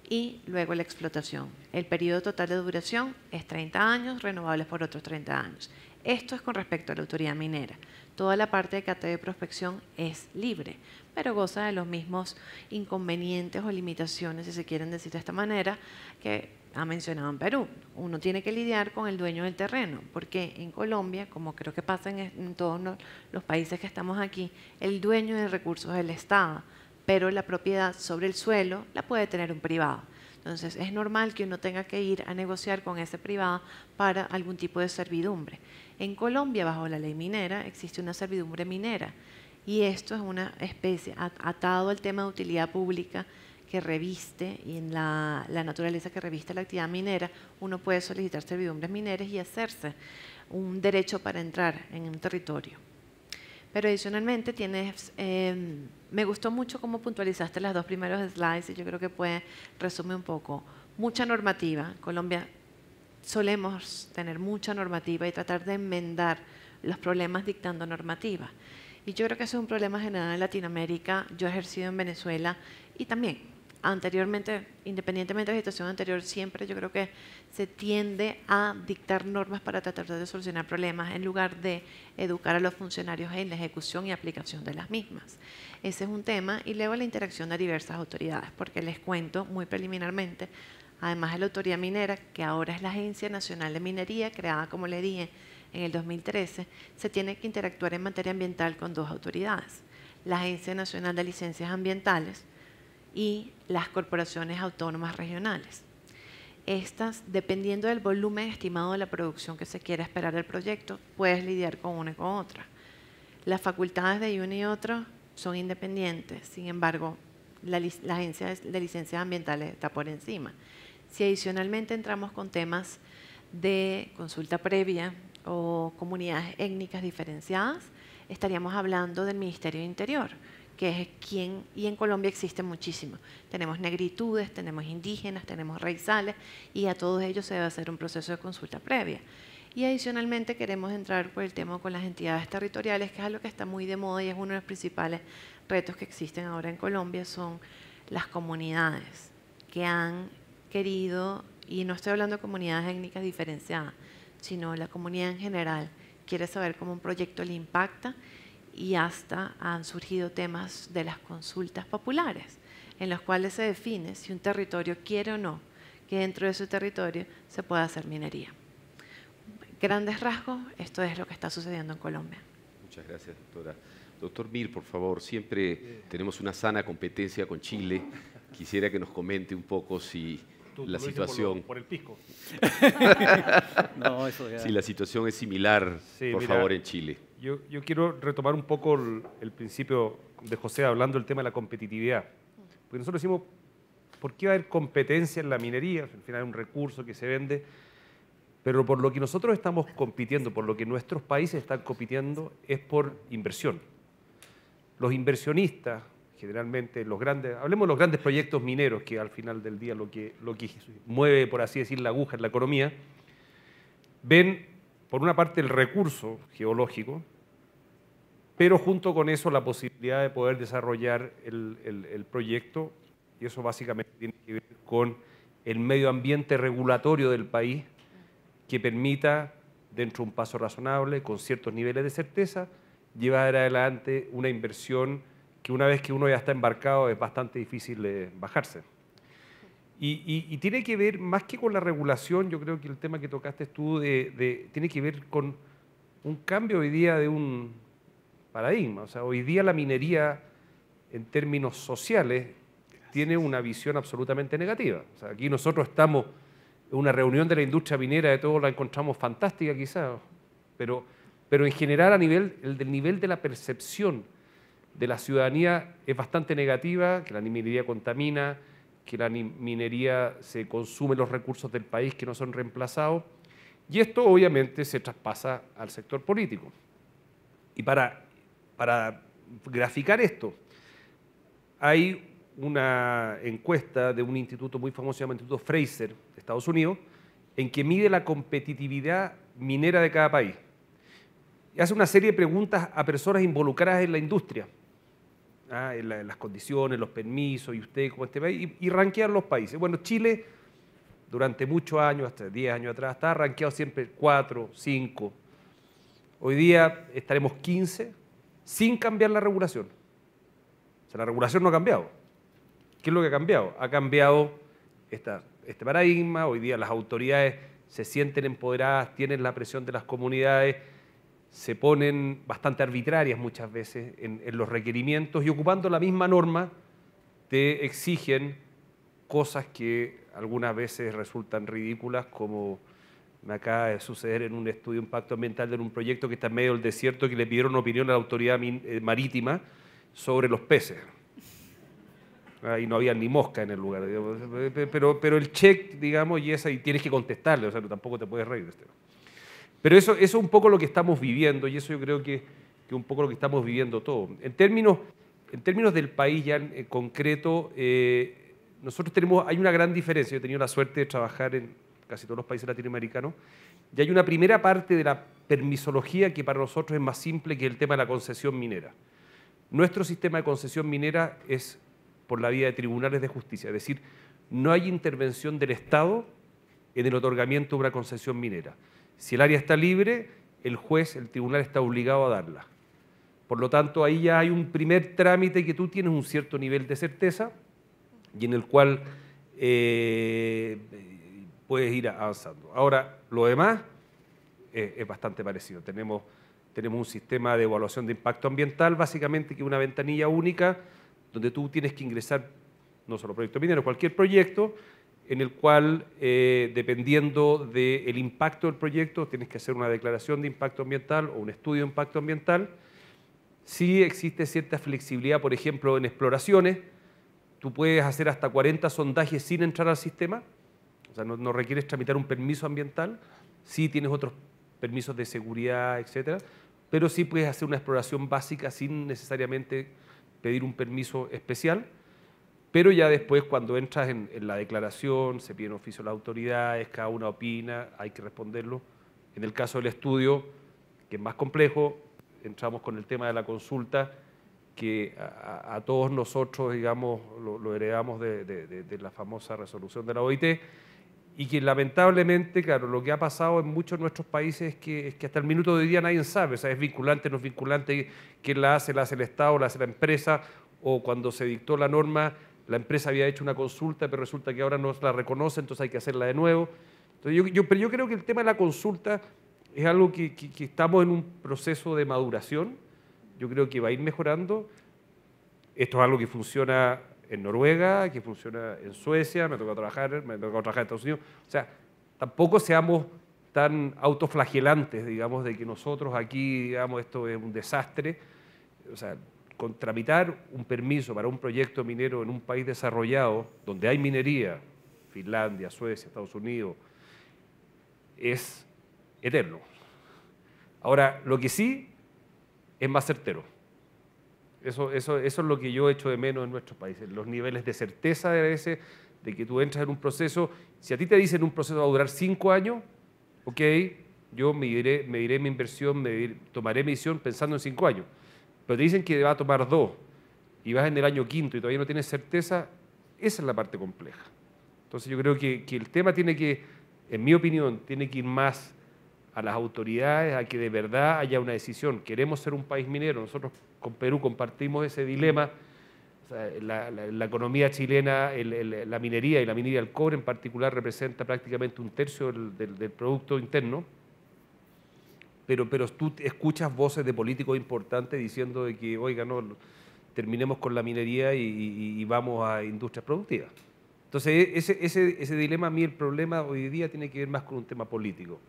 y luego la explotación. El periodo total de duración es 30 años, renovables por otros 30 años. Esto es con respecto a la autoridad minera. Toda la parte de cateo de prospección es libre, pero goza de los mismos inconvenientes o limitaciones, si se quieren decir de esta manera, que ha mencionado en Perú. Uno tiene que lidiar con el dueño del terreno, porque en Colombia, como creo que pasa en, todos los países que estamos aquí, el dueño de recursos es el Estado, pero la propiedad sobre el suelo la puede tener un privado. Entonces es normal que uno tenga que ir a negociar con ese privado para algún tipo de servidumbre. En Colombia, bajo la ley minera, existe una servidumbre minera y esto es una especie atado al tema de utilidad pública que reviste y en la, naturaleza que reviste la actividad minera, uno puede solicitar servidumbres mineras y hacerse un derecho para entrar en un territorio. Pero adicionalmente tienes, em, me gustó mucho cómo puntualizaste las dos primeros slides y yo creo que puede resumir un poco. Mucha normativa, Colombia solemos tener mucha normativa y tratar de enmendar los problemas dictando normativa. Y yo creo que eso es un problema general en Latinoamérica, yo he ejercido en Venezuela y también anteriormente, independientemente de la situación anterior, siempre yo creo que se tiende a dictar normas para tratar de solucionar problemas en lugar de educar a los funcionarios en la ejecución y aplicación de las mismas. Ese es un tema y luego la interacción de diversas autoridades, porque les cuento muy preliminarmente, además de la Autoridad Minera, que ahora es la Agencia Nacional de Minería, creada, como le dije, en el 2013, se tiene que interactuar en materia ambiental con dos autoridades. La Agencia Nacional de Licencias Ambientales, y las corporaciones autónomas regionales. Estas, dependiendo del volumen estimado de la producción que se quiera esperar del proyecto, puedes lidiar con una y con otra. Las facultades de una y otra son independientes, sin embargo, la, agencia de licencias ambientales está por encima. Si adicionalmente entramos con temas de consulta previa o comunidades étnicas diferenciadas, estaríamos hablando del Ministerio de Interior, que es quien, y en Colombia existen muchísimo. Tenemos negritudes, tenemos indígenas, tenemos raizales, y a todos ellos se debe hacer un proceso de consulta previa. Y adicionalmente queremos entrar por el tema con las entidades territoriales, que es algo que está muy de moda y es uno de los principales retos que existen ahora en Colombia, son las comunidades que han querido, y no estoy hablando de comunidades étnicas diferenciadas, sino la comunidad en general, quiere saber cómo un proyecto le impacta y hasta han surgido temas de las consultas populares, en los cuales se define si un territorio quiere o no que dentro de su territorio se pueda hacer minería. Grandes rasgos, esto es lo que está sucediendo en Colombia. Muchas gracias, doctora. Doctor Mir, por favor, siempre tenemos una sana competencia con Chile. Quisiera que nos comente un poco si la situación. Si la situación es similar, por favor, en Chile. Yo, quiero retomar un poco el, principio de José hablando del tema de la competitividad. Porque nosotros decimos, ¿por qué va a haber competencia en la minería? Al final es un recurso que se vende. Pero por lo que nosotros estamos compitiendo, por lo que nuestros países están compitiendo, es por inversión. Los inversionistas, generalmente los grandes, hablemos de los grandes proyectos mineros, que al final del día lo que mueve, por así decir, la aguja en la economía, ven, por una parte, el recurso geológico, pero junto con eso la posibilidad de poder desarrollar el, proyecto, y eso básicamente tiene que ver con el medio ambiente regulatorio del país que permita, dentro de un paso razonable, con ciertos niveles de certeza, llevar adelante una inversión que una vez que uno ya está embarcado es bastante difícil de bajarse. Y, y, tiene que ver, más que con la regulación, yo creo que el tema que tocaste tú de, tiene que ver con un cambio hoy día de un, paradigma. O sea, hoy día la minería, en términos sociales, tiene una visión absolutamente negativa. O sea, aquí nosotros estamos en una reunión de la industria minera, de todos, la encontramos fantástica quizás, pero, pero en general a nivel, el del nivel de la percepción de la ciudadanía es bastante negativa, que la minería contamina, que la minería se consume los recursos del país que no son reemplazados, y esto obviamente se traspasa al sector político. Y para para graficar esto, hay una encuesta de un instituto muy famoso, se Instituto Fraser, de Estados Unidos, en que mide la competitividad minera de cada país. Y hace una serie de preguntas a personas involucradas en la industria, ¿ah? en, las condiciones, los permisos, y usted como este país, y, y ranquean los países. Bueno, Chile durante muchos años, hasta 10 años atrás, estaba rankeado siempre 4, 5. Hoy día estaremos 15 sin cambiar la regulación. O sea, la regulación no ha cambiado. ¿Qué es lo que ha cambiado? Ha cambiado esta, este paradigma, hoy día las autoridades se sienten empoderadas, tienen la presión de las comunidades, se ponen bastante arbitrarias muchas veces en, en los requerimientos y ocupando la misma norma te exigen cosas que algunas veces resultan ridículas como me acaba de suceder en un estudio de impacto ambiental de un proyecto que está en medio del desierto que le pidieron opinión a la autoridad eh, marítima sobre los peces. Ah, y no había ni mosca en el lugar. Pero, pero el check, digamos, y esa, tienes que contestarle, o sea, tampoco te puedes reír. Este. Pero eso, es un poco lo que estamos viviendo, y eso yo creo que es un poco lo que estamos viviendo todo. En términos, en términos del país ya en, concreto, eh, nosotros tenemos, hay una gran diferencia. Yo he tenido la suerte de trabajar en, casi todos los países latinoamericanos, y hay una primera parte de la permisología que para nosotros es más simple que el tema de la concesión minera. Nuestro sistema de concesión minera es por la vía de tribunales de justicia, es decir, no hay intervención del Estado en el otorgamiento de una concesión minera. Si el área está libre, el juez, el tribunal está obligado a darla. Por lo tanto, ahí ya hay un primer trámite que tú tienes un cierto nivel de certeza y en el cual eh, puedes ir avanzando. Ahora, lo demás eh, es bastante parecido. Tenemos, tenemos un sistema de evaluación de impacto ambiental, básicamente que es una ventanilla única donde tú tienes que ingresar no solo proyecto minero, cualquier proyecto en el cual, eh, dependiendo del el impacto del proyecto, tienes que hacer una declaración de impacto ambiental o un estudio de impacto ambiental. Si existe cierta flexibilidad, por ejemplo, en exploraciones. Tú puedes hacer hasta 40 sondajes sin entrar al sistema, o sea, no, requieres tramitar un permiso ambiental, sí tienes otros permisos de seguridad, etcétera, pero sí puedes hacer una exploración básica sin necesariamente pedir un permiso especial. Pero ya después, cuando entras en, la declaración, se piden oficio a las autoridades, cada una opina, hay que responderlo. En el caso del estudio, que es más complejo, entramos con el tema de la consulta, que a, todos nosotros, digamos, lo, heredamos de la famosa resolución de la OIT y que lamentablemente, claro, lo que ha pasado en muchos de nuestros países es que, hasta el minuto de día nadie sabe, o sea, es vinculante, no es vinculante, quién la hace, la hace el Estado, la hace la empresa, o cuando se dictó la norma, la empresa había hecho una consulta, pero resulta que ahora no la reconoce, entonces hay que hacerla de nuevo. Entonces yo, pero yo creo que el tema de la consulta es algo que, que estamos en un proceso de maduración, yo creo que va a ir mejorando. Esto es algo que funciona en Noruega, que funciona en Suecia, me tocó trabajar, me tocó trabajar en Estados Unidos. O sea, tampoco seamos tan autoflagelantes, digamos, de que nosotros aquí, digamos, esto es un desastre. O sea, tramitar un permiso para un proyecto minero en un país desarrollado, donde hay minería, Finlandia, Suecia, Estados Unidos, es eterno. Ahora, lo que sí es más certero eso, eso, es lo que yo echo de menos en nuestros países, los niveles de certeza de ese, de que tú entras en un proceso. Si a ti te dicen un proceso va a durar cinco años, ok, yo mediré, mi inversión, tomaré mi decisión pensando en cinco años. Pero te dicen que va a tomar dos y vas en el año quinto y todavía no tienes certeza, esa es la parte compleja. Entonces yo creo que, que el tema tiene que, en mi opinión, tiene que ir más a las autoridades, a que de verdad haya una decisión. Queremos ser un país minero, nosotros con Perú compartimos ese dilema. la, economía chilena, la minería y la minería del cobre en particular representa prácticamente un tercio del, Producto Interno. Pero, pero tú escuchas voces de políticos importantes diciendo de que, oiga, no, terminemos con la minería y, vamos a industrias productivas. Entonces, e, ese, dilema, a mí el problema hoy día tiene que ver más con un tema político.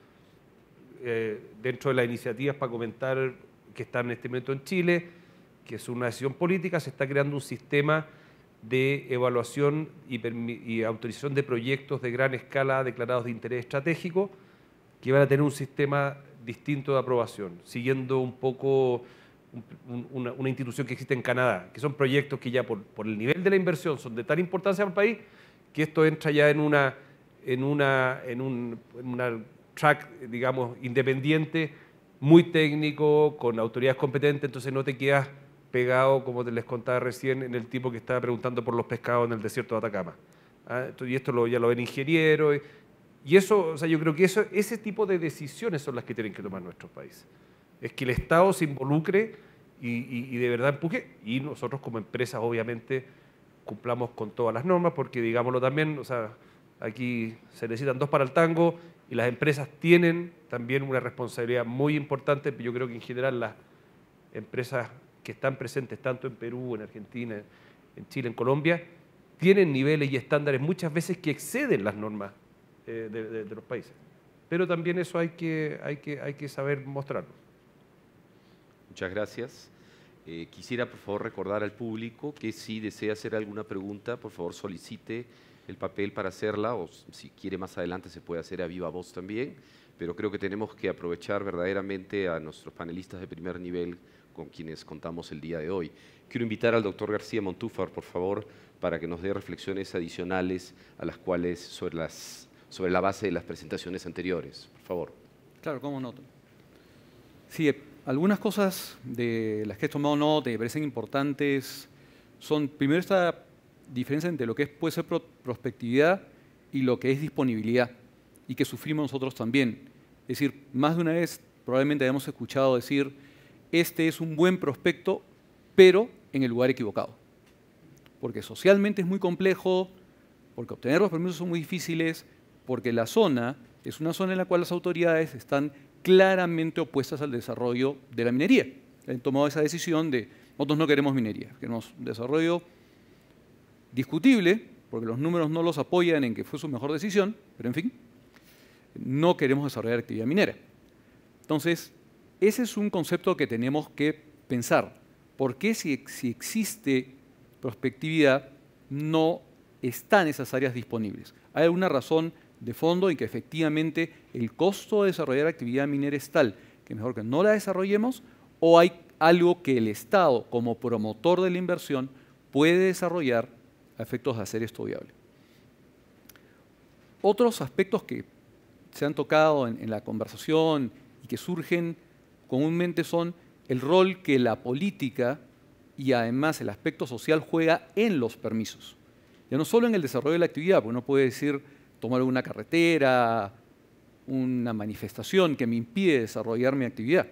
Eh, dentro de las iniciativas para comentar que están en este momento en Chile, que es una decisión política, se está creando un sistema de evaluación y, autorización de proyectos de gran escala declarados de interés estratégico que van a tener un sistema distinto de aprobación, siguiendo un poco una, institución que existe en Canadá, que son proyectos que ya por, el nivel de la inversión son de tal importancia al país que esto entra ya en una, en una, en un, track, digamos, independiente, muy técnico, con autoridades competentes, entonces no te quedas pegado, como les contaba recién, en el tipo que estaba preguntando por los pescados en el desierto de Atacama. ¿ah? Y esto lo, ya lo ven ingenieros. Y eso, o sea, yo creo que eso, ese tipo de decisiones son las que tienen que tomar nuestros países. Es que el Estado se involucre y, de verdad empuje. Y nosotros como empresas, obviamente, cumplamos con todas las normas, porque digámoslo también, o sea, aquí se necesitan dos para el tango y las empresas tienen también una responsabilidad muy importante. Yo creo que en general las empresas que están presentes tanto en Perú, en Argentina, en Chile, en Colombia, tienen niveles y estándares muchas veces que exceden las normas eh, de, los países. Pero también eso hay que, hay que, hay que saber mostrarlo. Muchas gracias. Eh, quisiera, por favor, recordar al público que si desea hacer alguna pregunta, por favor, solicite el papel para hacerla o si quiere más adelante se puede hacer a viva voz también, pero creo que tenemos que aprovechar verdaderamente a nuestros panelistas de primer nivel con quienes contamos el día de hoy. Quiero invitar al doctor García Montúfar, por favor, para que nos dé reflexiones adicionales a las cuales sobre, las, sobre la base de las presentaciones anteriores. Por favor. Claro, cómo noto. Sí, algunas cosas de las que he tomado nota y me parecen importantes son, primero, esta diferencia entre lo que puede ser prospectividad y lo que es disponibilidad, y que sufrimos nosotros también. Es decir, más de una vez probablemente hayamos escuchado decir, este es un buen prospecto, pero en el lugar equivocado. Porque socialmente es muy complejo, porque obtener los permisos son muy difíciles, porque la zona es una zona en la cual las autoridades están claramente opuestas al desarrollo de la minería. Han tomado esa decisión de nosotros no queremos minería, queremos desarrollo discutible, porque los números no los apoyan en que fue su mejor decisión, pero en fin, no queremos desarrollar actividad minera. Entonces, ese es un concepto que tenemos que pensar. ¿Por qué si, existe prospectividad no están esas áreas disponibles? Hay alguna razón de fondo en que efectivamente el costo de desarrollar actividad minera es tal que mejor que no la desarrollemos o hay algo que el Estado como promotor de la inversión puede desarrollar a efectos de hacer esto viable. Otros aspectos que se han tocado en la conversación y que surgen comúnmente son el rol que la política y además el aspecto social juega en los permisos. Ya no solo en el desarrollo de la actividad, porque uno puede decir tomar una carretera, una manifestación que me impide desarrollar mi actividad.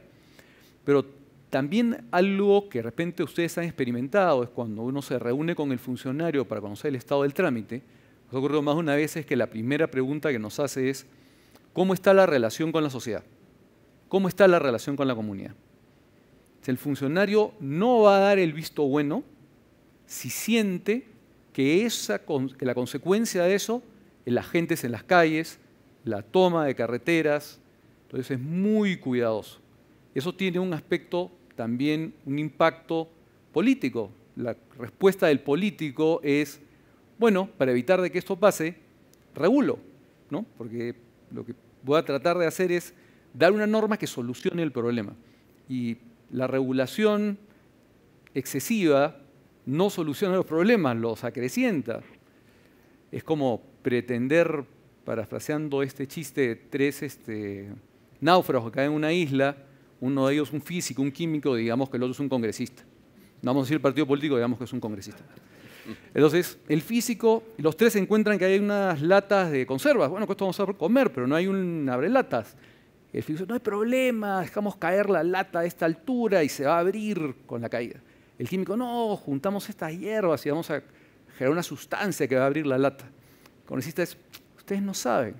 Pero también algo que de repente ustedes han experimentado es cuando uno se reúne con el funcionario para conocer el estado del trámite, nos ha ocurrido más de una vez es que la primera pregunta que nos hace es, ¿cómo está la relación con la sociedad? ¿Cómo está la relación con la comunidad? Si el funcionario no va a dar el visto bueno si siente que, esa, la consecuencia de eso, es la gente en las calles, la toma de carreteras, entonces es muy cuidadoso. Eso tiene un aspecto también, un impacto político. La respuesta del político es, bueno, para evitar de que esto pase, regulo, ¿no? Porque lo que voy a tratar de hacer es dar una norma que solucione el problema. Y la regulación excesiva no soluciona los problemas, los acrecienta. Es como pretender, parafraseando este chiste, tres este, náufragos que caen en una isla, uno de ellos un físico, un químico, digamos que el otro es un congresista. No vamos a decir el partido político, digamos que es un congresista. Entonces, el físico, los tres encuentran que hay unas latas de conservas. Bueno, esto vamos a comer, pero no hay un abrelatas. latas el físico no hay problema, dejamos caer la lata a esta altura y se va a abrir con la caída. El químico, no, juntamos estas hierbas y vamos a generar una sustancia que va a abrir la lata. El congresista es, ustedes no saben.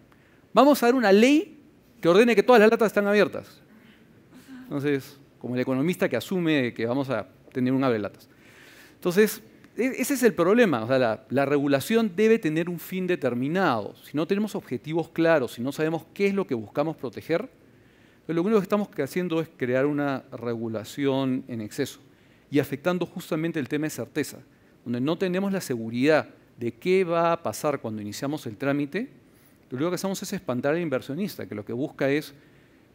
Vamos a dar una ley que ordene que todas las latas están abiertas. Entonces, como el economista que asume que vamos a tener un abre latas. Entonces, e-, ese es el problema. O sea, la, regulación debe tener un fin determinado. Si no tenemos objetivos claros, si no sabemos qué es lo que buscamos proteger, lo único que estamos haciendo es crear una regulación en exceso y afectando justamente el tema de certeza, donde no tenemos la seguridad de qué va a pasar cuando iniciamos el trámite, lo único que hacemos es espantar al inversionista, que lo que busca es,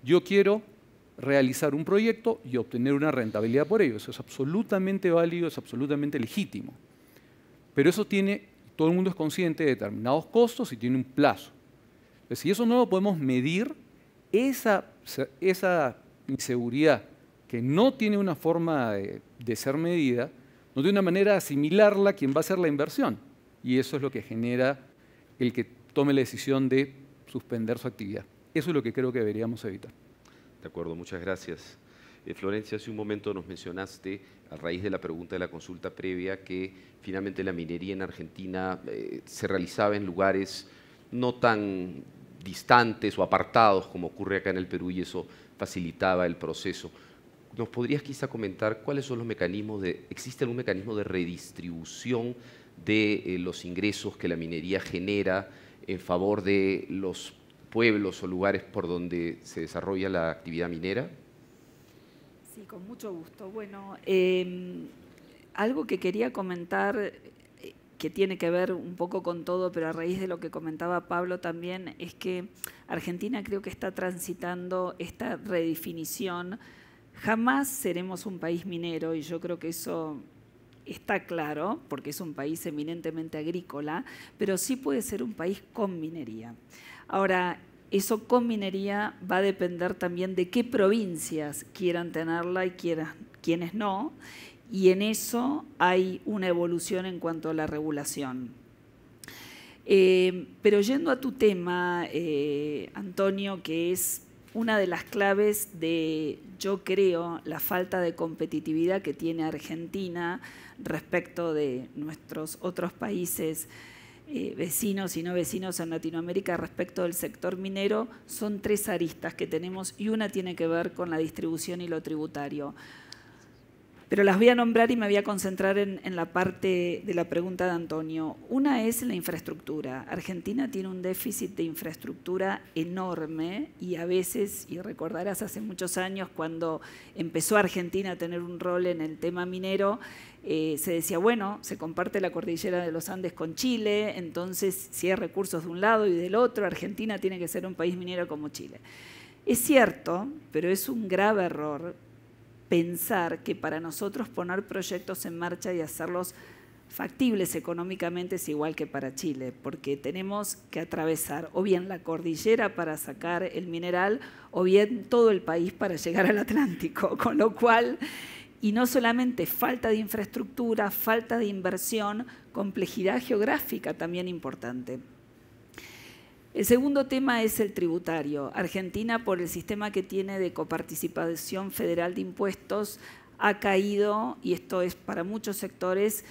yo quiero realizar un proyecto y obtener una rentabilidad por ello. Eso es absolutamente válido, es absolutamente legítimo. Pero eso tiene, todo el mundo es consciente de determinados costos y tiene un plazo. si eso no lo podemos medir, esa esa inseguridad que no tiene una forma de, ser medida, no tiene una manera de asimilarla quien va a hacer la inversión. Y eso es lo que genera el que tome la decisión de suspender su actividad. Eso es lo que creo que deberíamos evitar. De acuerdo, muchas gracias. Eh, Florencia, hace un momento nos mencionaste, a raíz de la pregunta de la consulta previa, que finalmente la minería en Argentina eh, se realizaba en lugares no tan distantes o apartados, como ocurre acá en el Perú, y eso facilitaba el proceso. ¿Nos podrías quizá comentar cuáles son los mecanismos de, existe algún mecanismo de redistribución de eh, los ingresos que la minería genera en favor de los pueblos o lugares por donde se desarrolla la actividad minera? Sí, con mucho gusto. Bueno, em, algo que quería comentar que tiene que ver un poco con todo, pero a raíz de lo que comentaba Pablo también, es que Argentina creo que está transitando esta redefinición. Jamás seremos un país minero y yo creo que eso está claro, porque es un país eminentemente agrícola, pero sí puede ser un país con minería. Ahora, eso con minería va a depender también de qué provincias quieran tenerla y quieran, quienes no y en eso hay una evolución en cuanto a la regulación. Eh, pero yendo a tu tema, eh, Antonio, que es una de las claves de, yo creo, la falta de competitividad que tiene Argentina respecto de nuestros otros países eh, vecinos y no vecinos en Latinoamérica respecto del sector minero, son tres aristas que tenemos y una tiene que ver con la distribución y lo tributario pero las voy a nombrar y me voy a concentrar en, la parte de la pregunta de Antonio. Una es la infraestructura. Argentina tiene un déficit de infraestructura enorme y a veces, y recordarás hace muchos años cuando empezó Argentina a tener un rol en el tema minero, eh, se decía, bueno, se comparte la cordillera de los Andes con Chile, entonces si hay recursos de un lado y del otro, Argentina tiene que ser un país minero como Chile. Es cierto, pero es un grave error pensar que para nosotros poner proyectos en marcha y hacerlos factibles económicamente es igual que para Chile, porque tenemos que atravesar o bien la cordillera para sacar el mineral o bien todo el país para llegar al Atlántico, con lo cual, y no solamente falta de infraestructura, falta de inversión, complejidad geográfica también importante. El segundo tema es el tributario. Argentina, por el sistema que tiene de coparticipación federal de impuestos, ha caído, y esto es para muchos sectores,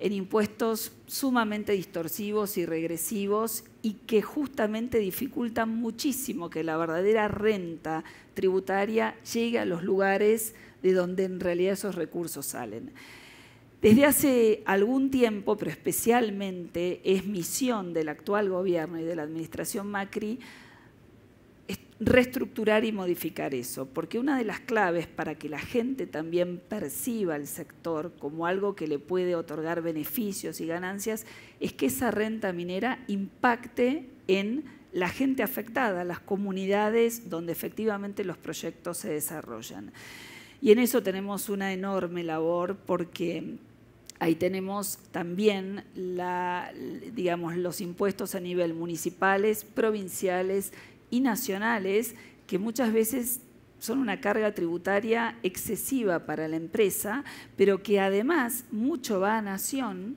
en impuestos sumamente distorsivos y regresivos y que justamente dificultan muchísimo que la verdadera renta tributaria llegue a los lugares de donde en realidad esos recursos salen. Desde hace algún tiempo, pero especialmente es misión del actual gobierno y de la administración Macri, reestructurar y modificar eso, porque una de las claves para que la gente también perciba el sector como algo que le puede otorgar beneficios y ganancias es que esa renta minera impacte en la gente afectada, las comunidades donde efectivamente los proyectos se desarrollan. Y en eso tenemos una enorme labor porque Ahí tenemos también digamos, los impuestos a nivel municipales, provinciales y nacionales, que muchas veces son una carga tributaria excesiva para la empresa, pero que además mucho va a nación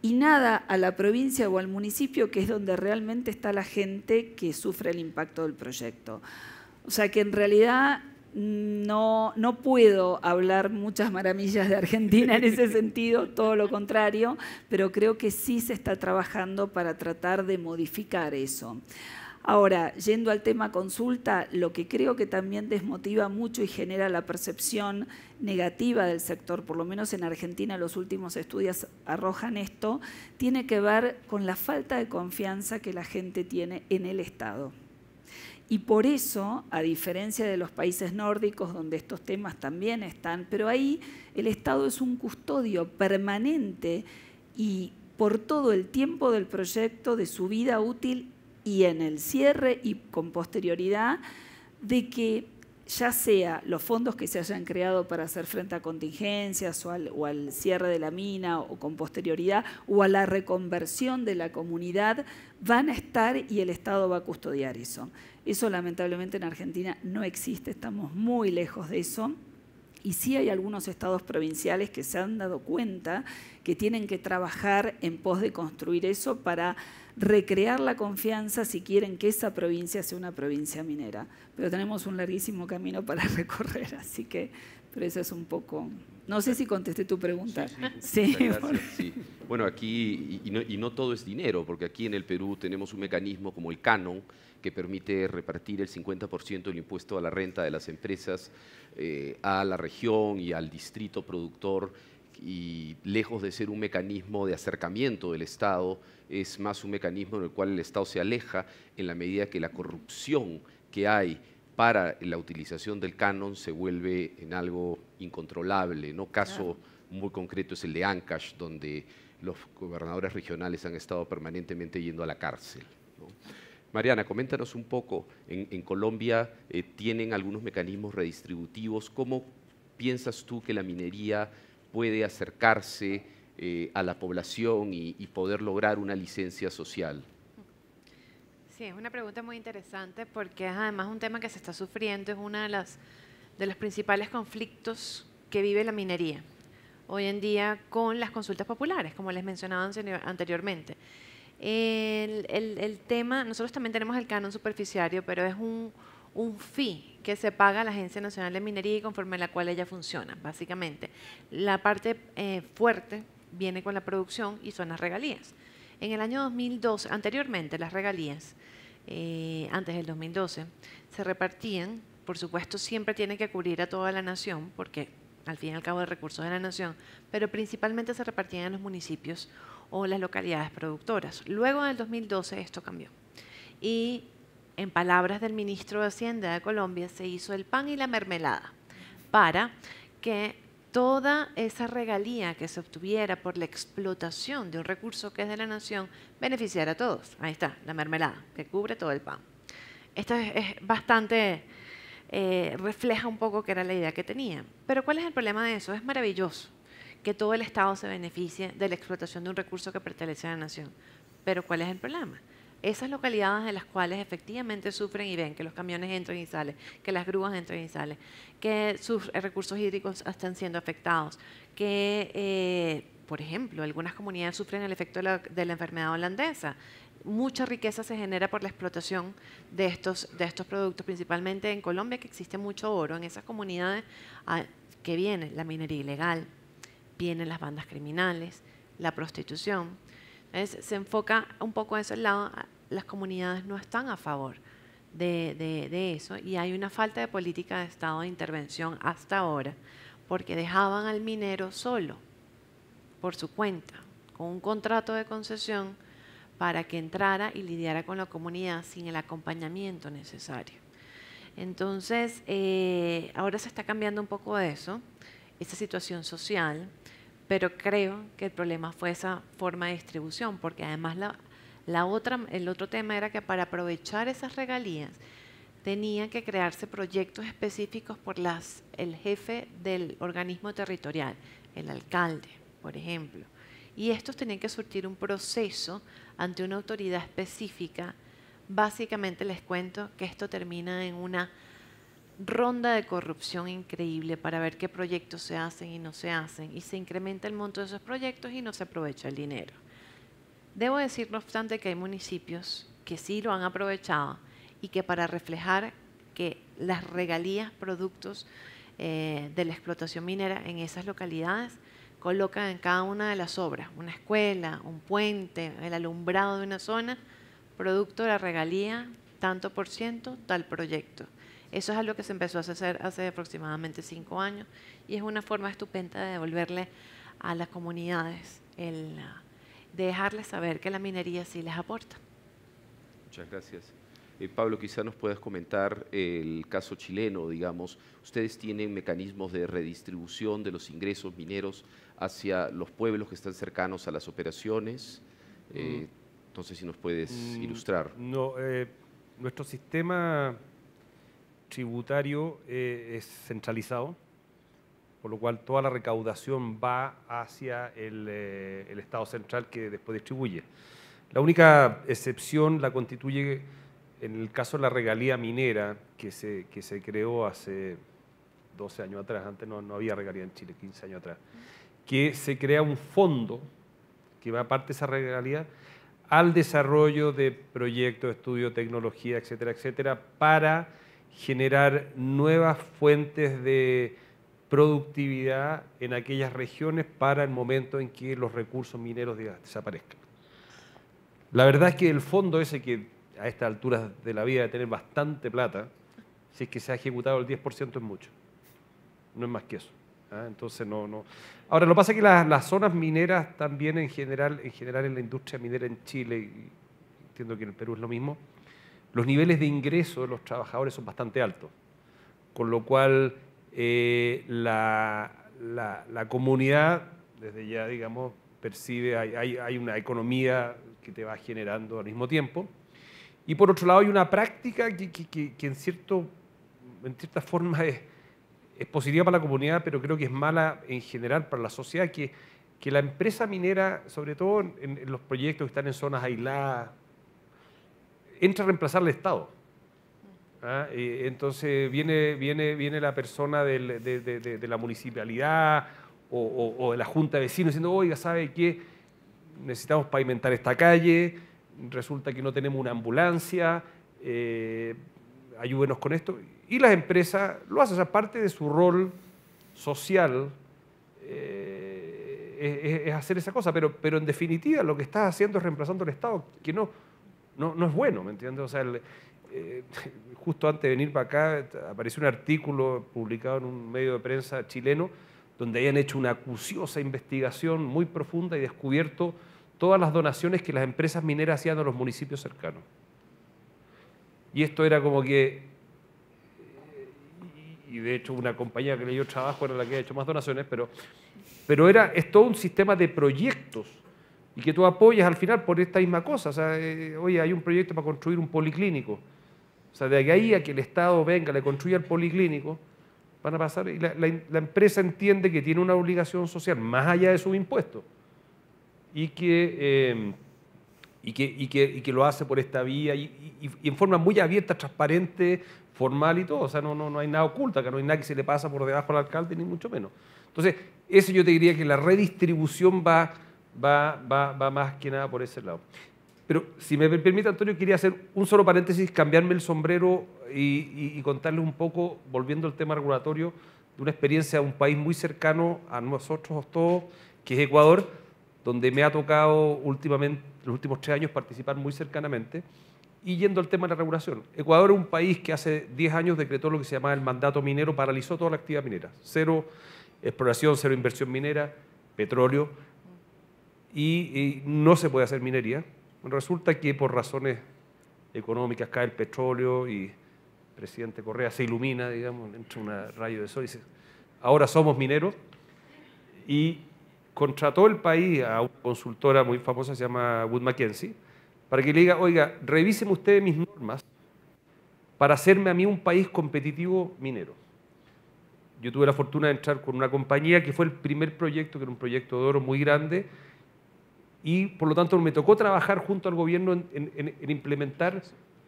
y nada a la provincia o al municipio, que es donde realmente está la gente que sufre el impacto del proyecto. O sea que en realidad no, no puedo hablar muchas maravillas de Argentina en ese sentido, todo lo contrario, pero creo que sí se está trabajando para tratar de modificar eso. Ahora, yendo al tema consulta, lo que creo que también desmotiva mucho y genera la percepción negativa del sector, por lo menos en Argentina los últimos estudios arrojan esto, tiene que ver con la falta de confianza que la gente tiene en el Estado. Y por eso, a diferencia de los países nórdicos, donde estos temas también están, pero ahí el Estado es un custodio permanente y por todo el tiempo del proyecto, de su vida útil y en el cierre y con posterioridad, de que ya sea los fondos que se hayan creado para hacer frente a contingencias o al, cierre de la mina o con posterioridad o a la reconversión de la comunidad, van a estar y el Estado va a custodiar eso. Eso lamentablemente en Argentina no existe, estamos muy lejos de eso. Y sí hay algunos estados provinciales que se han dado cuenta que tienen que trabajar en pos de construir eso para recrear la confianza si quieren que esa provincia sea una provincia minera. Pero tenemos un larguísimo camino para recorrer, así que, pero eso es un poco... No sé si contesté tu pregunta. Sí, sí. Bueno, aquí, y no, y no todo es dinero, porque aquí en el Perú tenemos un mecanismo como el canon, que permite repartir el 50% del impuesto a la renta de las empresas eh, a la región y al distrito productor y lejos de ser un mecanismo de acercamiento del Estado, es más un mecanismo en el cual el Estado se aleja en la medida que la corrupción que hay para la utilización del canon se vuelve en algo incontrolable. ¿no? Caso muy concreto es el de Ancash, donde los gobernadores regionales han estado permanentemente yendo a la cárcel. Mariana, coméntanos un poco, en, Colombia eh, tienen algunos mecanismos redistributivos, ¿cómo piensas tú que la minería puede acercarse eh, a la población y, poder lograr una licencia social? Sí, es una pregunta muy interesante porque es además un tema que se está sufriendo, es uno de, las, de los principales conflictos que vive la minería hoy en día con las consultas populares, como les mencionaba anteriormente. El, tema, nosotros también tenemos el canon superficiario, pero es un, fee que se paga a la Agencia Nacional de Minería y conforme a la cual ella funciona, básicamente. La parte eh, fuerte viene con la producción y son las regalías. En el año 2012, anteriormente las regalías, eh, antes del 2012, se repartían, por supuesto siempre tiene que cubrir a toda la nación porque al fin y al cabo de recursos de la nación, pero principalmente se repartían en los municipios o las localidades productoras. Luego en el 2012 esto cambió y en palabras del ministro de Hacienda de Colombia se hizo el pan y la mermelada para que toda esa regalía que se obtuviera por la explotación de un recurso que es de la nación beneficiara a todos. Ahí está, la mermelada, que cubre todo el pan. Esto es, es bastante eh, refleja un poco que era la idea que tenía. Pero ¿cuál es el problema de eso? Es maravilloso que todo el Estado se beneficie de la explotación de un recurso que pertenece a la nación. Pero ¿cuál es el problema? Esas localidades en las cuales efectivamente sufren y ven que los camiones entran y salen, que las grúas entran y salen, que sus recursos hídricos están siendo afectados, que, eh, por ejemplo, algunas comunidades sufren el efecto de la enfermedad holandesa, mucha riqueza se genera por la explotación de estos, productos, principalmente en Colombia, que existe mucho oro. En esas comunidades ah, que viene la minería ilegal, vienen las bandas criminales, la prostitución. se enfoca un poco a ese lado. Ah, las comunidades no están a favor de eso y hay una falta de política de Estado de intervención hasta ahora, porque dejaban al minero solo, por su cuenta, con un contrato de concesión para que entrara y lidiara con la comunidad sin el acompañamiento necesario. Entonces, eh, ahora se está cambiando un poco eso, esa situación social, pero creo que el problema fue esa forma de distribución, porque además la otra, el otro tema era que para aprovechar esas regalías tenían que crearse proyectos específicos por las, el jefe del organismo territorial, el alcalde, por ejemplo y estos tenían que surtir un proceso ante una autoridad específica. Básicamente les cuento que esto termina en una ronda de corrupción increíble para ver qué proyectos se hacen y no se hacen, y se incrementa el monto de esos proyectos y no se aprovecha el dinero. Debo decir, no obstante, que hay municipios que sí lo han aprovechado y que para reflejar que las regalías, productos eh, de la explotación minera en esas localidades colocan en cada una de las obras, una escuela, un puente, el alumbrado de una zona, producto de la regalía, tanto por ciento, tal proyecto. Eso es algo que se empezó a hacer hace aproximadamente cinco años y es una forma estupenda de devolverle a las comunidades, el, de uh, dejarles saber que la minería sí les aporta. Muchas gracias. Eh, Pablo, quizá nos puedas comentar el caso chileno, digamos. Ustedes tienen mecanismos de redistribución de los ingresos mineros hacia los pueblos que están cercanos a las operaciones. Mm. Eh, entonces, si nos puedes mm, ilustrar. No, eh, nuestro sistema tributario eh, es centralizado, por lo cual toda la recaudación va hacia el, Estado central que después distribuye. La única excepción la constituye en el caso de la regalía minera que se, que se creó hace 12 años atrás, antes no, no había regalía en Chile, 15 años atrás que se crea un fondo que va aparte de esa realidad al desarrollo de proyectos, estudios, tecnología, etcétera, etcétera, para generar nuevas fuentes de productividad en aquellas regiones para el momento en que los recursos mineros desaparezcan. La verdad es que el fondo ese que a esta altura de la vida de tener bastante plata, si es que se ha ejecutado el 10% es mucho, no es más que eso. ¿ah? Entonces, no, no. Ahora, lo que pasa es que las, zonas mineras también en general, en general en la industria minera en Chile, entiendo que en el Perú es lo mismo, los niveles de ingreso de los trabajadores son bastante altos, con lo cual eh, la, la, comunidad, desde ya, digamos, percibe, hay, hay, una economía que te va generando al mismo tiempo. Y por otro lado hay una práctica que, que, en, cierto, en cierta forma es, es positiva para la comunidad, pero creo que es mala en general para la sociedad, que, que la empresa minera, sobre todo en, los proyectos que están en zonas aisladas, entra a reemplazar al Estado. ¿Ah? entonces viene, viene, viene la persona de, la municipalidad o, de la junta de vecinos diciendo, oiga, ¿sabe qué? Necesitamos pavimentar esta calle, resulta que no tenemos una ambulancia, eh, ayúdenos con esto y las empresas lo hacen, o sea, parte de su rol social eh, es, hacer esa cosa, pero, pero en definitiva lo que estás haciendo es reemplazando al Estado, que no, no, es bueno, ¿me entiendes? O sea, eh, justo antes de venir para acá apareció un artículo publicado en un medio de prensa chileno donde habían hecho una acuciosa investigación muy profunda y descubierto todas las donaciones que las empresas mineras hacían a los municipios cercanos. Y esto era como que y de hecho una compañía que le dio trabajo era la que ha hecho más donaciones, pero, pero era, es todo un sistema de proyectos y que tú apoyas al final por esta misma cosa. O sea, eh, oye, hay un proyecto para construir un policlínico. O sea, de ahí a que el Estado venga, le construya el policlínico, van a pasar. Y la, empresa entiende que tiene una obligación social más allá de sus impuestos y que, eh, y que, y que, y que, lo hace por esta vía y, y en forma muy abierta, transparente, formal y todo. O sea, no, no, no hay nada oculta, que no hay nada que se le pasa por debajo al alcalde, ni mucho menos. Entonces, eso yo te diría que la redistribución va, va, va, va más que nada por ese lado. Pero si me permite, Antonio, quería hacer un solo paréntesis, cambiarme el sombrero y, y, contarles un poco, volviendo al tema regulatorio, de una experiencia de un país muy cercano a nosotros todos, que es Ecuador, donde me ha tocado últimamente, los últimos tres años participar muy cercanamente. Y yendo al tema de la regulación, Ecuador es un país que hace 10 años decretó lo que se llama el mandato minero, paralizó toda la actividad minera. Cero exploración, cero inversión minera, petróleo, y, no se puede hacer minería. Resulta que por razones económicas cae el petróleo y el presidente Correa se ilumina, digamos, entre un rayo de sol y dice, ahora somos mineros. Y contrató el país a una consultora muy famosa, se llama Wood Mackenzie, para que le diga, oiga, revisen ustedes mis normas para hacerme a mí un país competitivo minero. Yo tuve la fortuna de entrar con una compañía que fue el primer proyecto, que era un proyecto de oro muy grande, y por lo tanto me tocó trabajar junto al gobierno en, implementar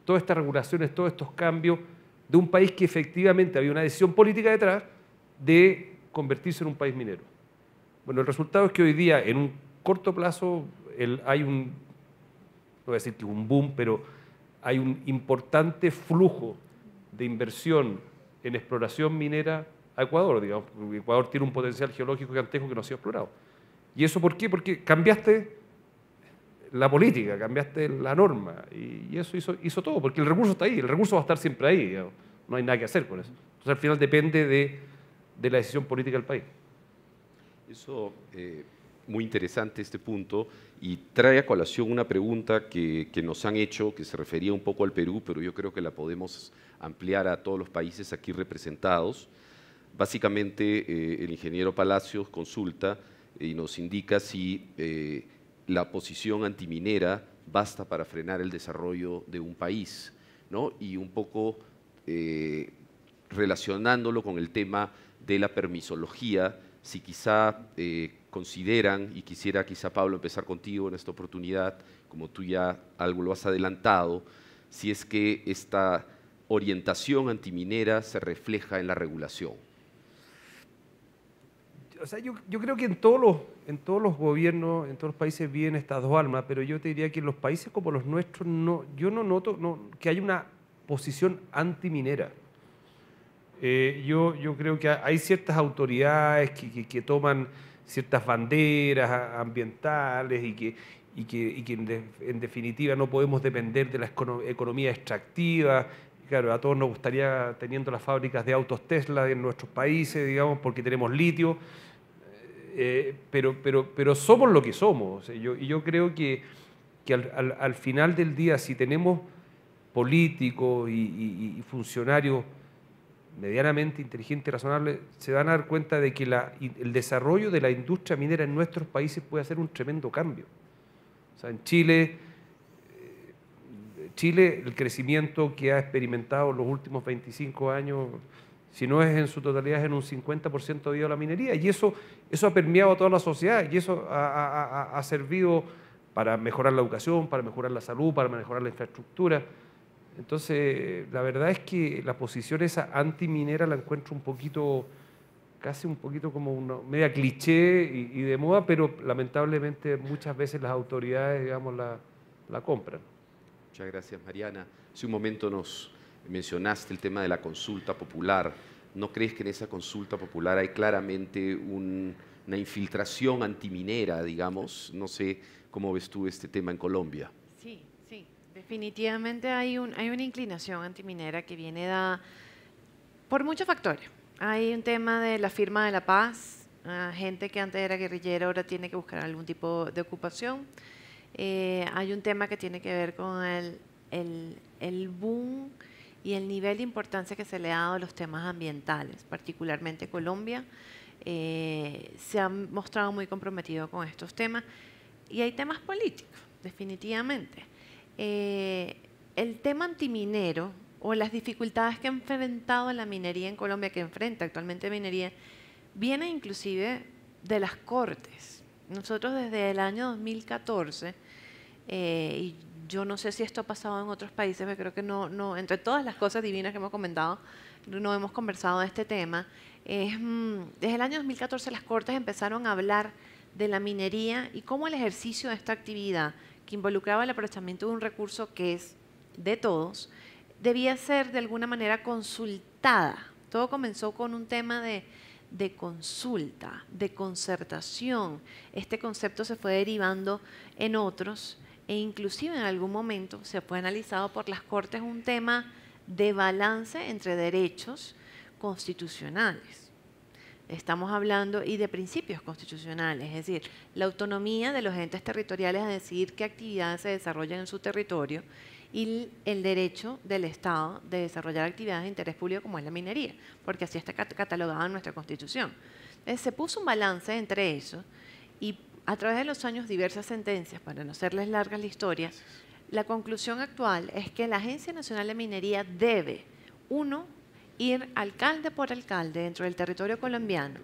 todas estas regulaciones, todos estos cambios de un país que efectivamente había una decisión política detrás de convertirse en un país minero. Bueno, el resultado es que hoy día, en un corto plazo, hay un no voy a decir que un boom, pero hay un importante flujo de inversión en exploración minera a Ecuador. Digamos. Ecuador tiene un potencial geológico gigantesco que no ha sido explorado. ¿Y eso por qué? Porque cambiaste la política, cambiaste la norma y, eso hizo, hizo todo, porque el recurso está ahí, el recurso va a estar siempre ahí, no hay nada que hacer con eso. Entonces al final depende de, la decisión política del país. Eso, eh, muy interesante este punto y trae a colación una pregunta que, nos han hecho, que se refería un poco al Perú, pero yo creo que la podemos ampliar a todos los países aquí representados. Básicamente, eh, el ingeniero Palacios consulta eh, y nos indica si eh, la posición antiminera basta para frenar el desarrollo de un país, ¿no? Y un poco relacionándolo con el tema de la permisología, si quizá consideran, y quisiera quizá Pablo empezar contigo en esta oportunidad, como tú ya algo lo has adelantado, si es que esta orientación antiminera se refleja en la regulación. yo, creo que en todos, los, en todos los gobiernos, en todos los países vienen estas dos almas, pero yo te diría que en los países como los nuestros, no, yo no noto que hay una posición antiminera. Eh, yo, creo que hay ciertas autoridades que, toman ciertas banderas ambientales y que, en, definitiva no podemos depender de la economía extractiva. Claro, a todos nos gustaría teniendo las fábricas de autos Tesla en nuestros países, digamos, porque tenemos litio, eh, pero, pero, pero somos lo que somos. y yo creo que, al, final del día, si tenemos políticos y, y funcionarios medianamente inteligente y razonable, se van a dar cuenta de que el desarrollo de la industria minera en nuestros países puede hacer un tremendo cambio. O sea, en Chile, eh, Chile, el crecimiento que ha experimentado en los últimos 25 años, si no es en su totalidad, es en un 50% debido a la minería. Y eso, eso ha permeado a toda la sociedad y eso ha servido para mejorar la educación, para mejorar la salud, para mejorar la infraestructura. Entonces, la verdad es que la posición esa antiminera la encuentro un poquito, casi un poquito como una media cliché y, de moda, pero lamentablemente muchas veces las autoridades, digamos, la, compran. Muchas gracias, Mariana. Si un momento nos mencionaste el tema de la consulta popular. ¿No crees que en esa consulta popular hay claramente una infiltración antiminera, digamos? No sé cómo ves tú este tema en Colombia. Definitivamente hay, una inclinación antiminera que viene da por muchos factores. Hay un tema de la firma de la paz, ah, gente que antes era guerrillera ahora tiene que buscar algún tipo de ocupación. Eh, hay un tema que tiene que ver con el, boom y el nivel de importancia que se le ha dado a los temas ambientales, particularmente Colombia. Eh, se han mostrado muy comprometidos con estos temas. Y hay temas políticos, definitivamente. Eh, el tema antiminero o las dificultades que ha enfrentado la minería en Colombia, que enfrenta actualmente minería, viene inclusive de las Cortes. Nosotros desde el año 2014, eh, y yo no sé si esto ha pasado en otros países, pero creo que no, no, entre todas las cosas divinas que hemos comentado, no hemos conversado de este tema, es, mm, desde el año 2014 las Cortes empezaron a hablar de la minería y cómo el ejercicio de esta actividad que involucraba el aprovechamiento de un recurso que es de todos, debía ser de alguna manera consultada. Todo comenzó con un tema de, de consulta, de concertación. Este concepto se fue derivando en otros e inclusive en algún momento se fue analizado por las Cortes un tema de balance entre derechos constitucionales. Estamos hablando y de principios constitucionales, es decir, la autonomía de los entes territoriales a decidir qué actividades se desarrollan en su territorio y el derecho del Estado de desarrollar actividades de interés público como es la minería, porque así está catalogada en nuestra Constitución. se puso un balance entre eso y a través de los años diversas sentencias, para no serles largas la historia, la conclusión actual es que la Agencia Nacional de Minería debe, uno, ir alcalde por alcalde dentro del territorio colombiano,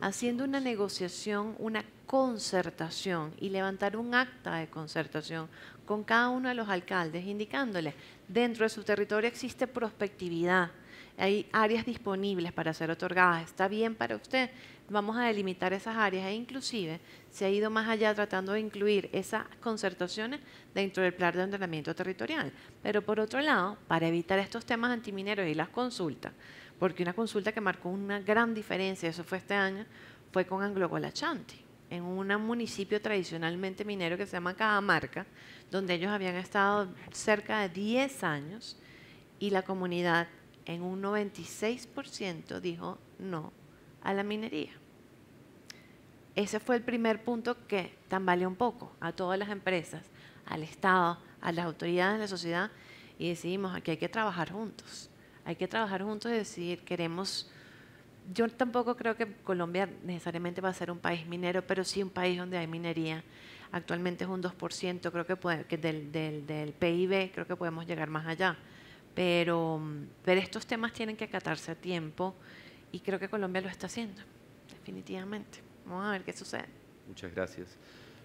haciendo una negociación, una concertación y levantar un acta de concertación con cada uno de los alcaldes, indicándoles, dentro de su territorio existe prospectividad, hay áreas disponibles para ser otorgadas, está bien para usted, vamos a delimitar esas áreas e inclusive se ha ido más allá tratando de incluir esas concertaciones dentro del plan de ordenamiento territorial. Pero por otro lado, para evitar estos temas antimineros y las consultas, porque una consulta que marcó una gran diferencia, eso fue este año, fue con Anglo Golachanti en un municipio tradicionalmente minero que se llama Cajamarca, donde ellos habían estado cerca de 10 años y la comunidad en un 96% dijo no a la minería. Ese fue el primer punto que tambaleó un poco a todas las empresas, al Estado, a las autoridades de la sociedad y decidimos que hay que trabajar juntos. Hay que trabajar juntos y decidir, queremos... Yo tampoco creo que Colombia necesariamente va a ser un país minero, pero sí un país donde hay minería. Actualmente es un 2%, creo que, puede, que del, PIB, creo que podemos llegar más allá. Pero, mm, pero estos temas tienen que acatarse a tiempo y creo que Colombia lo está haciendo, definitivamente. Vamos a ver qué sucede. Muchas gracias.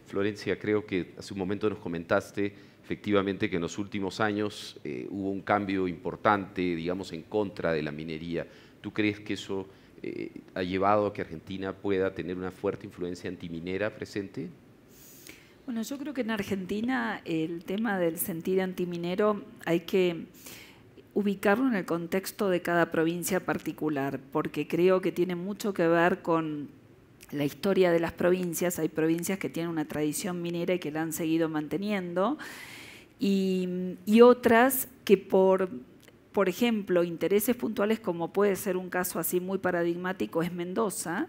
Florencia, creo que hace un momento nos comentaste efectivamente que en los últimos años eh, hubo un cambio importante, digamos, en contra de la minería. ¿Tú crees que eso eh, ha llevado a que Argentina pueda tener una fuerte influencia antiminera presente? Bueno, yo creo que en Argentina el tema del sentir antiminero hay que ubicarlo en el contexto de cada provincia particular, porque creo que tiene mucho que ver con la historia de las provincias. Hay provincias que tienen una tradición minera y que la han seguido manteniendo, y, otras que por, por ejemplo, intereses puntuales, como puede ser un caso así muy paradigmático, es Mendoza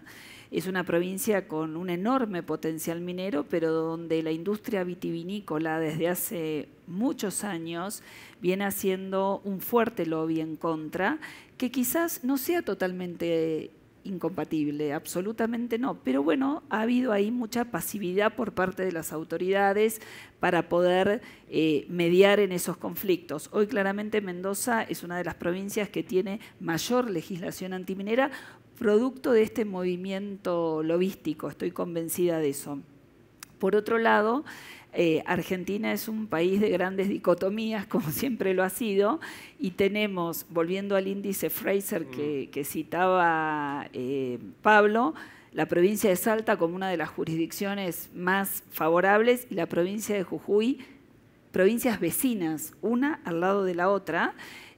es una provincia con un enorme potencial minero, pero donde la industria vitivinícola desde hace muchos años viene haciendo un fuerte lobby en contra, que quizás no sea totalmente incompatible, absolutamente no. Pero bueno, ha habido ahí mucha pasividad por parte de las autoridades para poder eh, mediar en esos conflictos. Hoy claramente Mendoza es una de las provincias que tiene mayor legislación antiminera producto de este movimiento lobístico, estoy convencida de eso. Por otro lado, eh, Argentina es un país de grandes dicotomías, como siempre lo ha sido, y tenemos, volviendo al índice Fraser que, citaba eh, Pablo, la provincia de Salta como una de las jurisdicciones más favorables y la provincia de Jujuy, provincias vecinas, una al lado de la otra,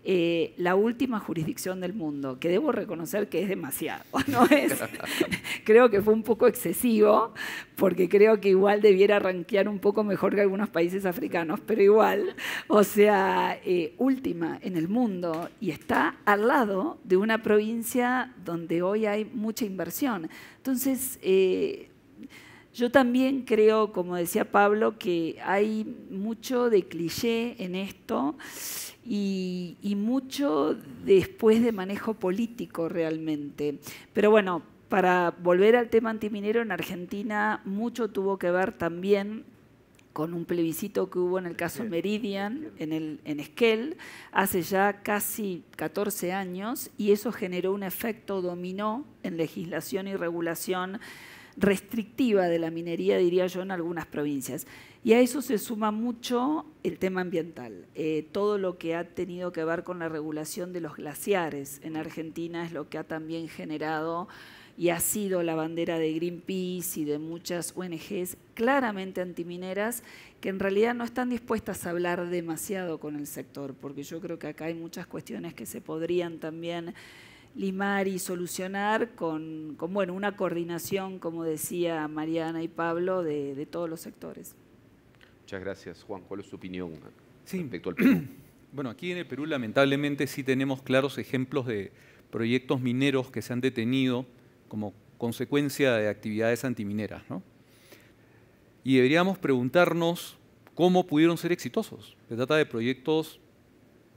eh, la última jurisdicción del mundo, que debo reconocer que es demasiado, ¿no es? creo que fue un poco excesivo, porque creo que igual debiera ranquear un poco mejor que algunos países africanos, pero igual, o sea, eh, última en el mundo y está al lado de una provincia donde hoy hay mucha inversión. Entonces, eh, yo también creo, como decía Pablo, que hay mucho de cliché en esto y, mucho después de manejo político realmente. Pero bueno, para volver al tema antiminero en Argentina, mucho tuvo que ver también con un plebiscito que hubo en el caso Meridian, en, el, en Esquel, hace ya casi 14 años, y eso generó un efecto dominó en legislación y regulación restrictiva de la minería, diría yo, en algunas provincias. Y a eso se suma mucho el tema ambiental. Eh, todo lo que ha tenido que ver con la regulación de los glaciares en Argentina es lo que ha también generado y ha sido la bandera de Greenpeace y de muchas ONGs claramente antimineras que en realidad no están dispuestas a hablar demasiado con el sector, porque yo creo que acá hay muchas cuestiones que se podrían también limar y solucionar con, bueno, una coordinación, como decía Mariana y Pablo, de, todos los sectores. Muchas gracias. Juan, ¿cuál es su opinión sí. respecto al Perú? Bueno, aquí en el Perú lamentablemente sí tenemos claros ejemplos de proyectos mineros que se han detenido como consecuencia de actividades antimineras. Y deberíamos preguntarnos cómo pudieron ser exitosos. Se trata de proyectos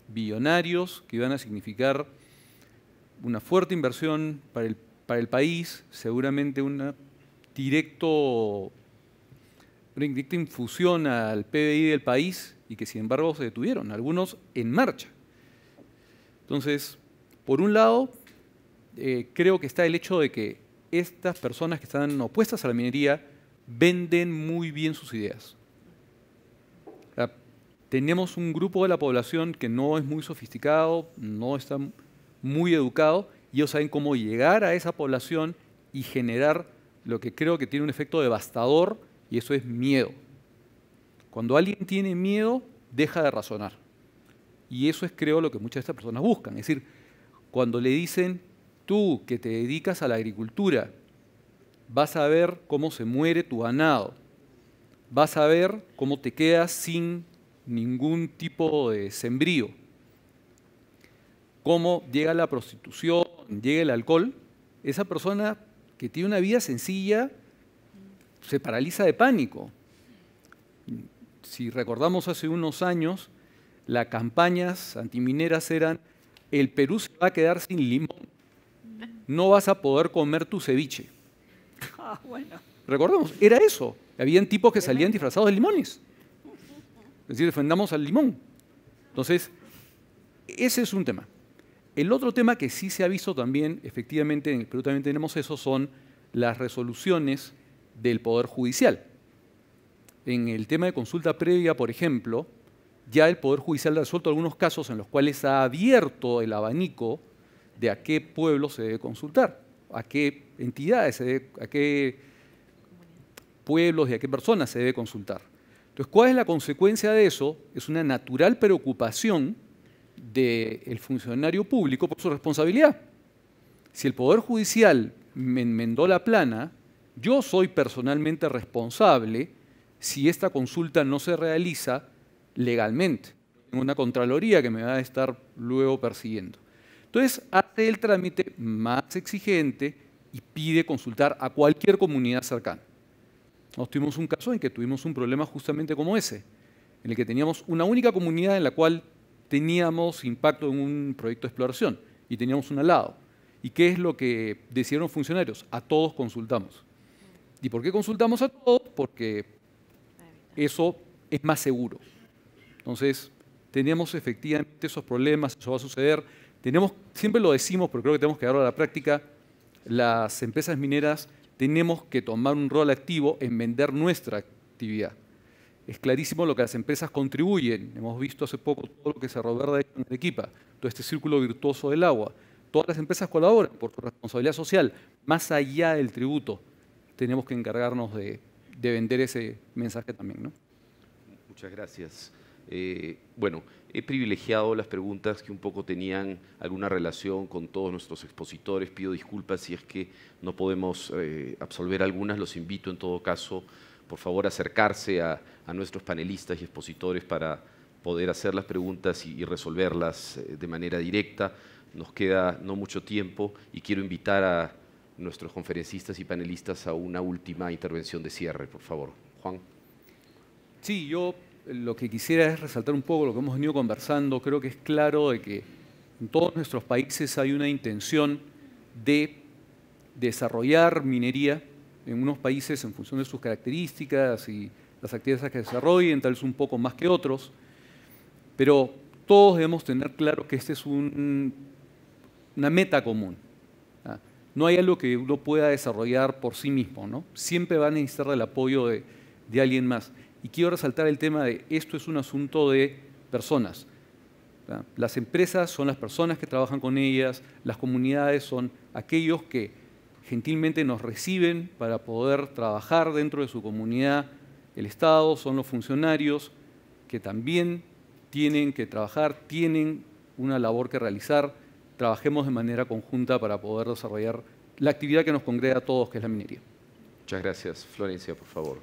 billonarios que iban a significar una fuerte inversión para el, para el país, seguramente una, directa infusión al PBI del país y que sin embargo se detuvieron, algunos en marcha. Entonces, por un lado, eh, creo que está el hecho de que estas personas que están opuestas a la minería venden muy bien sus ideas. tenemos un grupo de la población que no es muy sofisticado, no está muy educado y ellos saben cómo llegar a esa población y generar lo que creo que tiene un efecto devastador y eso es miedo. Cuando alguien tiene miedo, deja de razonar. Y eso es creo lo que muchas de estas personas buscan. Es decir, cuando le dicen, tú que te dedicas a la agricultura, vas a ver cómo se muere tu ganado, vas a ver cómo te quedas sin ningún tipo de sembrío cómo llega la prostitución, llega el alcohol, esa persona que tiene una vida sencilla se paraliza de pánico. Si recordamos hace unos años, las campañas antimineras eran, el Perú se va a quedar sin limón, no vas a poder comer tu ceviche. Ah, Recordemos, era eso. Habían tipos que salían disfrazados de limones. Es decir, defendamos al limón. Entonces, ese es un tema. El otro tema que sí se ha visto también, efectivamente, en el Perú también tenemos eso, son las resoluciones del Poder Judicial. En el tema de consulta previa, por ejemplo, ya el Poder Judicial ha resuelto algunos casos en los cuales ha abierto el abanico de a qué pueblo se debe consultar, a qué entidades, a qué pueblos y a qué personas se debe consultar. Entonces, ¿cuál es la consecuencia de eso? Es una natural preocupación del funcionario público por su responsabilidad. Si el Poder Judicial me enmendó la plana, yo soy personalmente responsable si esta consulta no se realiza legalmente. Tengo una Contraloría que me va a estar luego persiguiendo. Entonces, hace el trámite más exigente y pide consultar a cualquier comunidad cercana. Nosotros tuvimos un caso en que tuvimos un problema justamente como ese, en el que teníamos una única comunidad en la cual teníamos impacto en un proyecto de exploración y teníamos un alado. ¿Y qué es lo que decidieron funcionarios? A todos consultamos. ¿Y por qué consultamos a todos? Porque eso es más seguro. Entonces, teníamos efectivamente esos problemas, eso va a suceder. Tenemos, siempre lo decimos, pero creo que tenemos que darlo a la práctica, las empresas mineras tenemos que tomar un rol activo en vender nuestra actividad es clarísimo lo que las empresas contribuyen. Hemos visto hace poco todo lo que se Roberta en Equipa, todo este círculo virtuoso del agua. Todas las empresas colaboran por su responsabilidad social, más allá del tributo. Tenemos que encargarnos de, vender ese mensaje también. ¿no? Muchas gracias. Eh, bueno, he privilegiado las preguntas que un poco tenían alguna relación con todos nuestros expositores. Pido disculpas si es que no podemos eh, absolver algunas. Los invito en todo caso por favor acercarse a, nuestros panelistas y expositores para poder hacer las preguntas y, resolverlas eh, de manera directa. Nos queda no mucho tiempo y quiero invitar a nuestros conferencistas y panelistas a una última intervención de cierre, por favor. Juan. Sí, yo eh, lo que quisiera es resaltar un poco lo que hemos venido conversando. Creo que es claro de que en todos nuestros países hay una intención de desarrollar minería en unos países en función de sus características y las actividades que desarrollen, tal vez un poco más que otros, pero todos debemos tener claro que esta es una meta común. No hay algo que uno pueda desarrollar por sí mismo, ¿no? Siempre van a necesitar el apoyo de alguien más. Y quiero resaltar el tema de esto es un asunto de personas. Las empresas son las personas que trabajan con ellas, las comunidades son aquellos que gentilmente nos reciben para poder trabajar dentro de su comunidad. El Estado son los funcionarios que también tienen que trabajar, tienen una labor que realizar. Trabajemos de manera conjunta para poder desarrollar la actividad que nos congrega a todos, que es la minería. Muchas gracias. Florencia, por favor.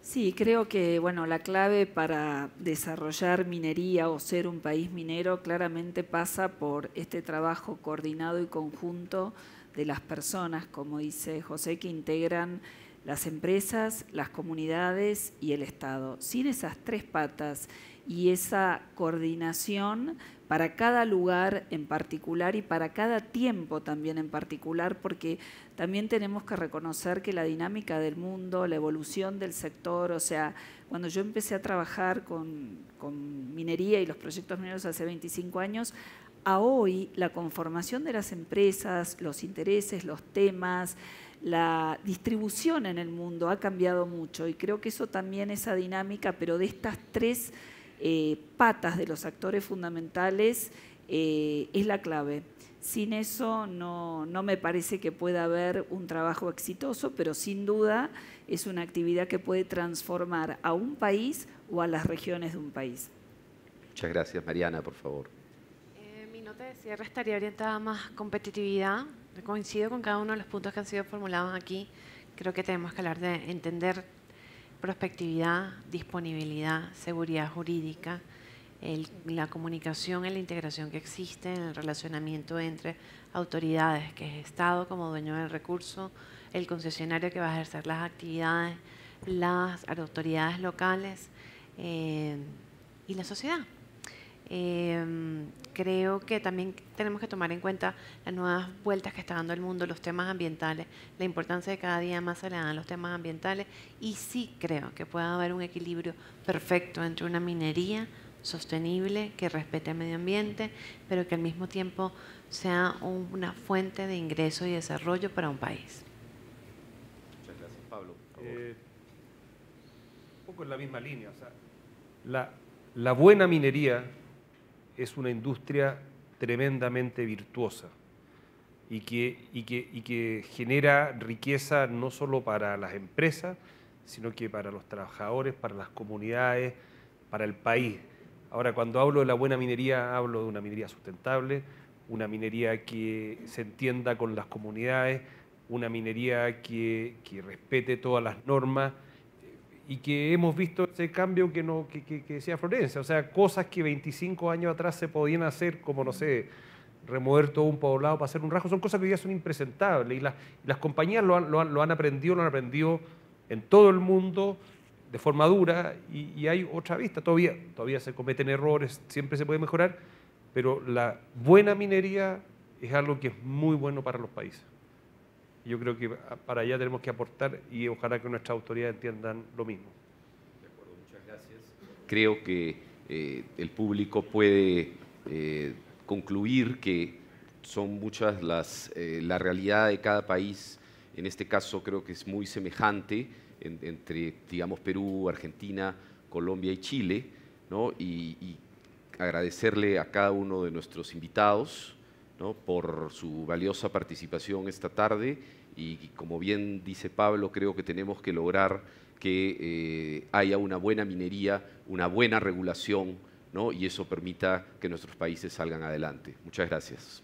Sí, creo que bueno, la clave para desarrollar minería o ser un país minero claramente pasa por este trabajo coordinado y conjunto de las personas, como dice José, que integran las empresas, las comunidades y el Estado. Sin esas tres patas y esa coordinación para cada lugar en particular y para cada tiempo también en particular, porque también tenemos que reconocer que la dinámica del mundo, la evolución del sector, o sea, cuando yo empecé a trabajar con, minería y los proyectos mineros hace 25 años, a hoy la conformación de las empresas, los intereses, los temas, la distribución en el mundo ha cambiado mucho y creo que eso también, esa dinámica, pero de estas tres eh, patas de los actores fundamentales eh, es la clave. Sin eso no, no, me parece que pueda haber un trabajo exitoso, pero sin duda es una actividad que puede transformar a un país o a las regiones de un país. Muchas gracias, Mariana, por favor si cierre estaría orientada a más competitividad. Coincido con cada uno de los puntos que han sido formulados aquí. Creo que tenemos que hablar de entender prospectividad, disponibilidad, seguridad jurídica, la comunicación y la integración que existe en el relacionamiento entre autoridades, que es Estado como dueño del recurso, el concesionario que va a ejercer las actividades, las autoridades locales eh, y la sociedad. Em, creo que también tenemos que tomar en cuenta las nuevas vueltas que está dando el mundo, los temas ambientales, la importancia de cada día más se le dan los temas ambientales y sí creo que puede haber un equilibrio perfecto entre una minería sostenible que respete el medio ambiente, pero que al mismo tiempo sea una fuente de ingreso y desarrollo para un país. Muchas gracias, Pablo. Eh, un poco en la misma línea. la, la buena minería es una industria tremendamente virtuosa y que, y que, genera riqueza no solo para las empresas, sino que para los trabajadores, para las comunidades, para el país. Ahora, cuando hablo de la buena minería, hablo de una minería sustentable, una minería que se entienda con las comunidades, una minería que, que respete todas las normas, y que hemos visto ese cambio que, no, que, que, decía Florencia, o sea, cosas que 25 años atrás se podían hacer, como no sé, remover todo un poblado para hacer un rasgo, son cosas que hoy día son impresentables y las, compañías lo han, aprendido, lo han aprendido en todo el mundo de forma dura y, y, hay otra vista, todavía, todavía se cometen errores, siempre se puede mejorar, pero la buena minería es algo que es muy bueno para los países. Yo creo que para allá tenemos que aportar y ojalá que nuestras autoridades entiendan lo mismo. De acuerdo, muchas gracias. Creo que eh, el público puede eh, concluir que son muchas las, eh, la realidad de cada país, en este caso creo que es muy semejante entre, digamos, Perú, Argentina, Colombia y Chile, ¿no? y, y agradecerle a cada uno de nuestros invitados ¿no? por su valiosa participación esta tarde y como bien dice Pablo, creo que tenemos que lograr que eh, haya una buena minería, una buena regulación, ¿no? y eso permita que nuestros países salgan adelante. Muchas gracias.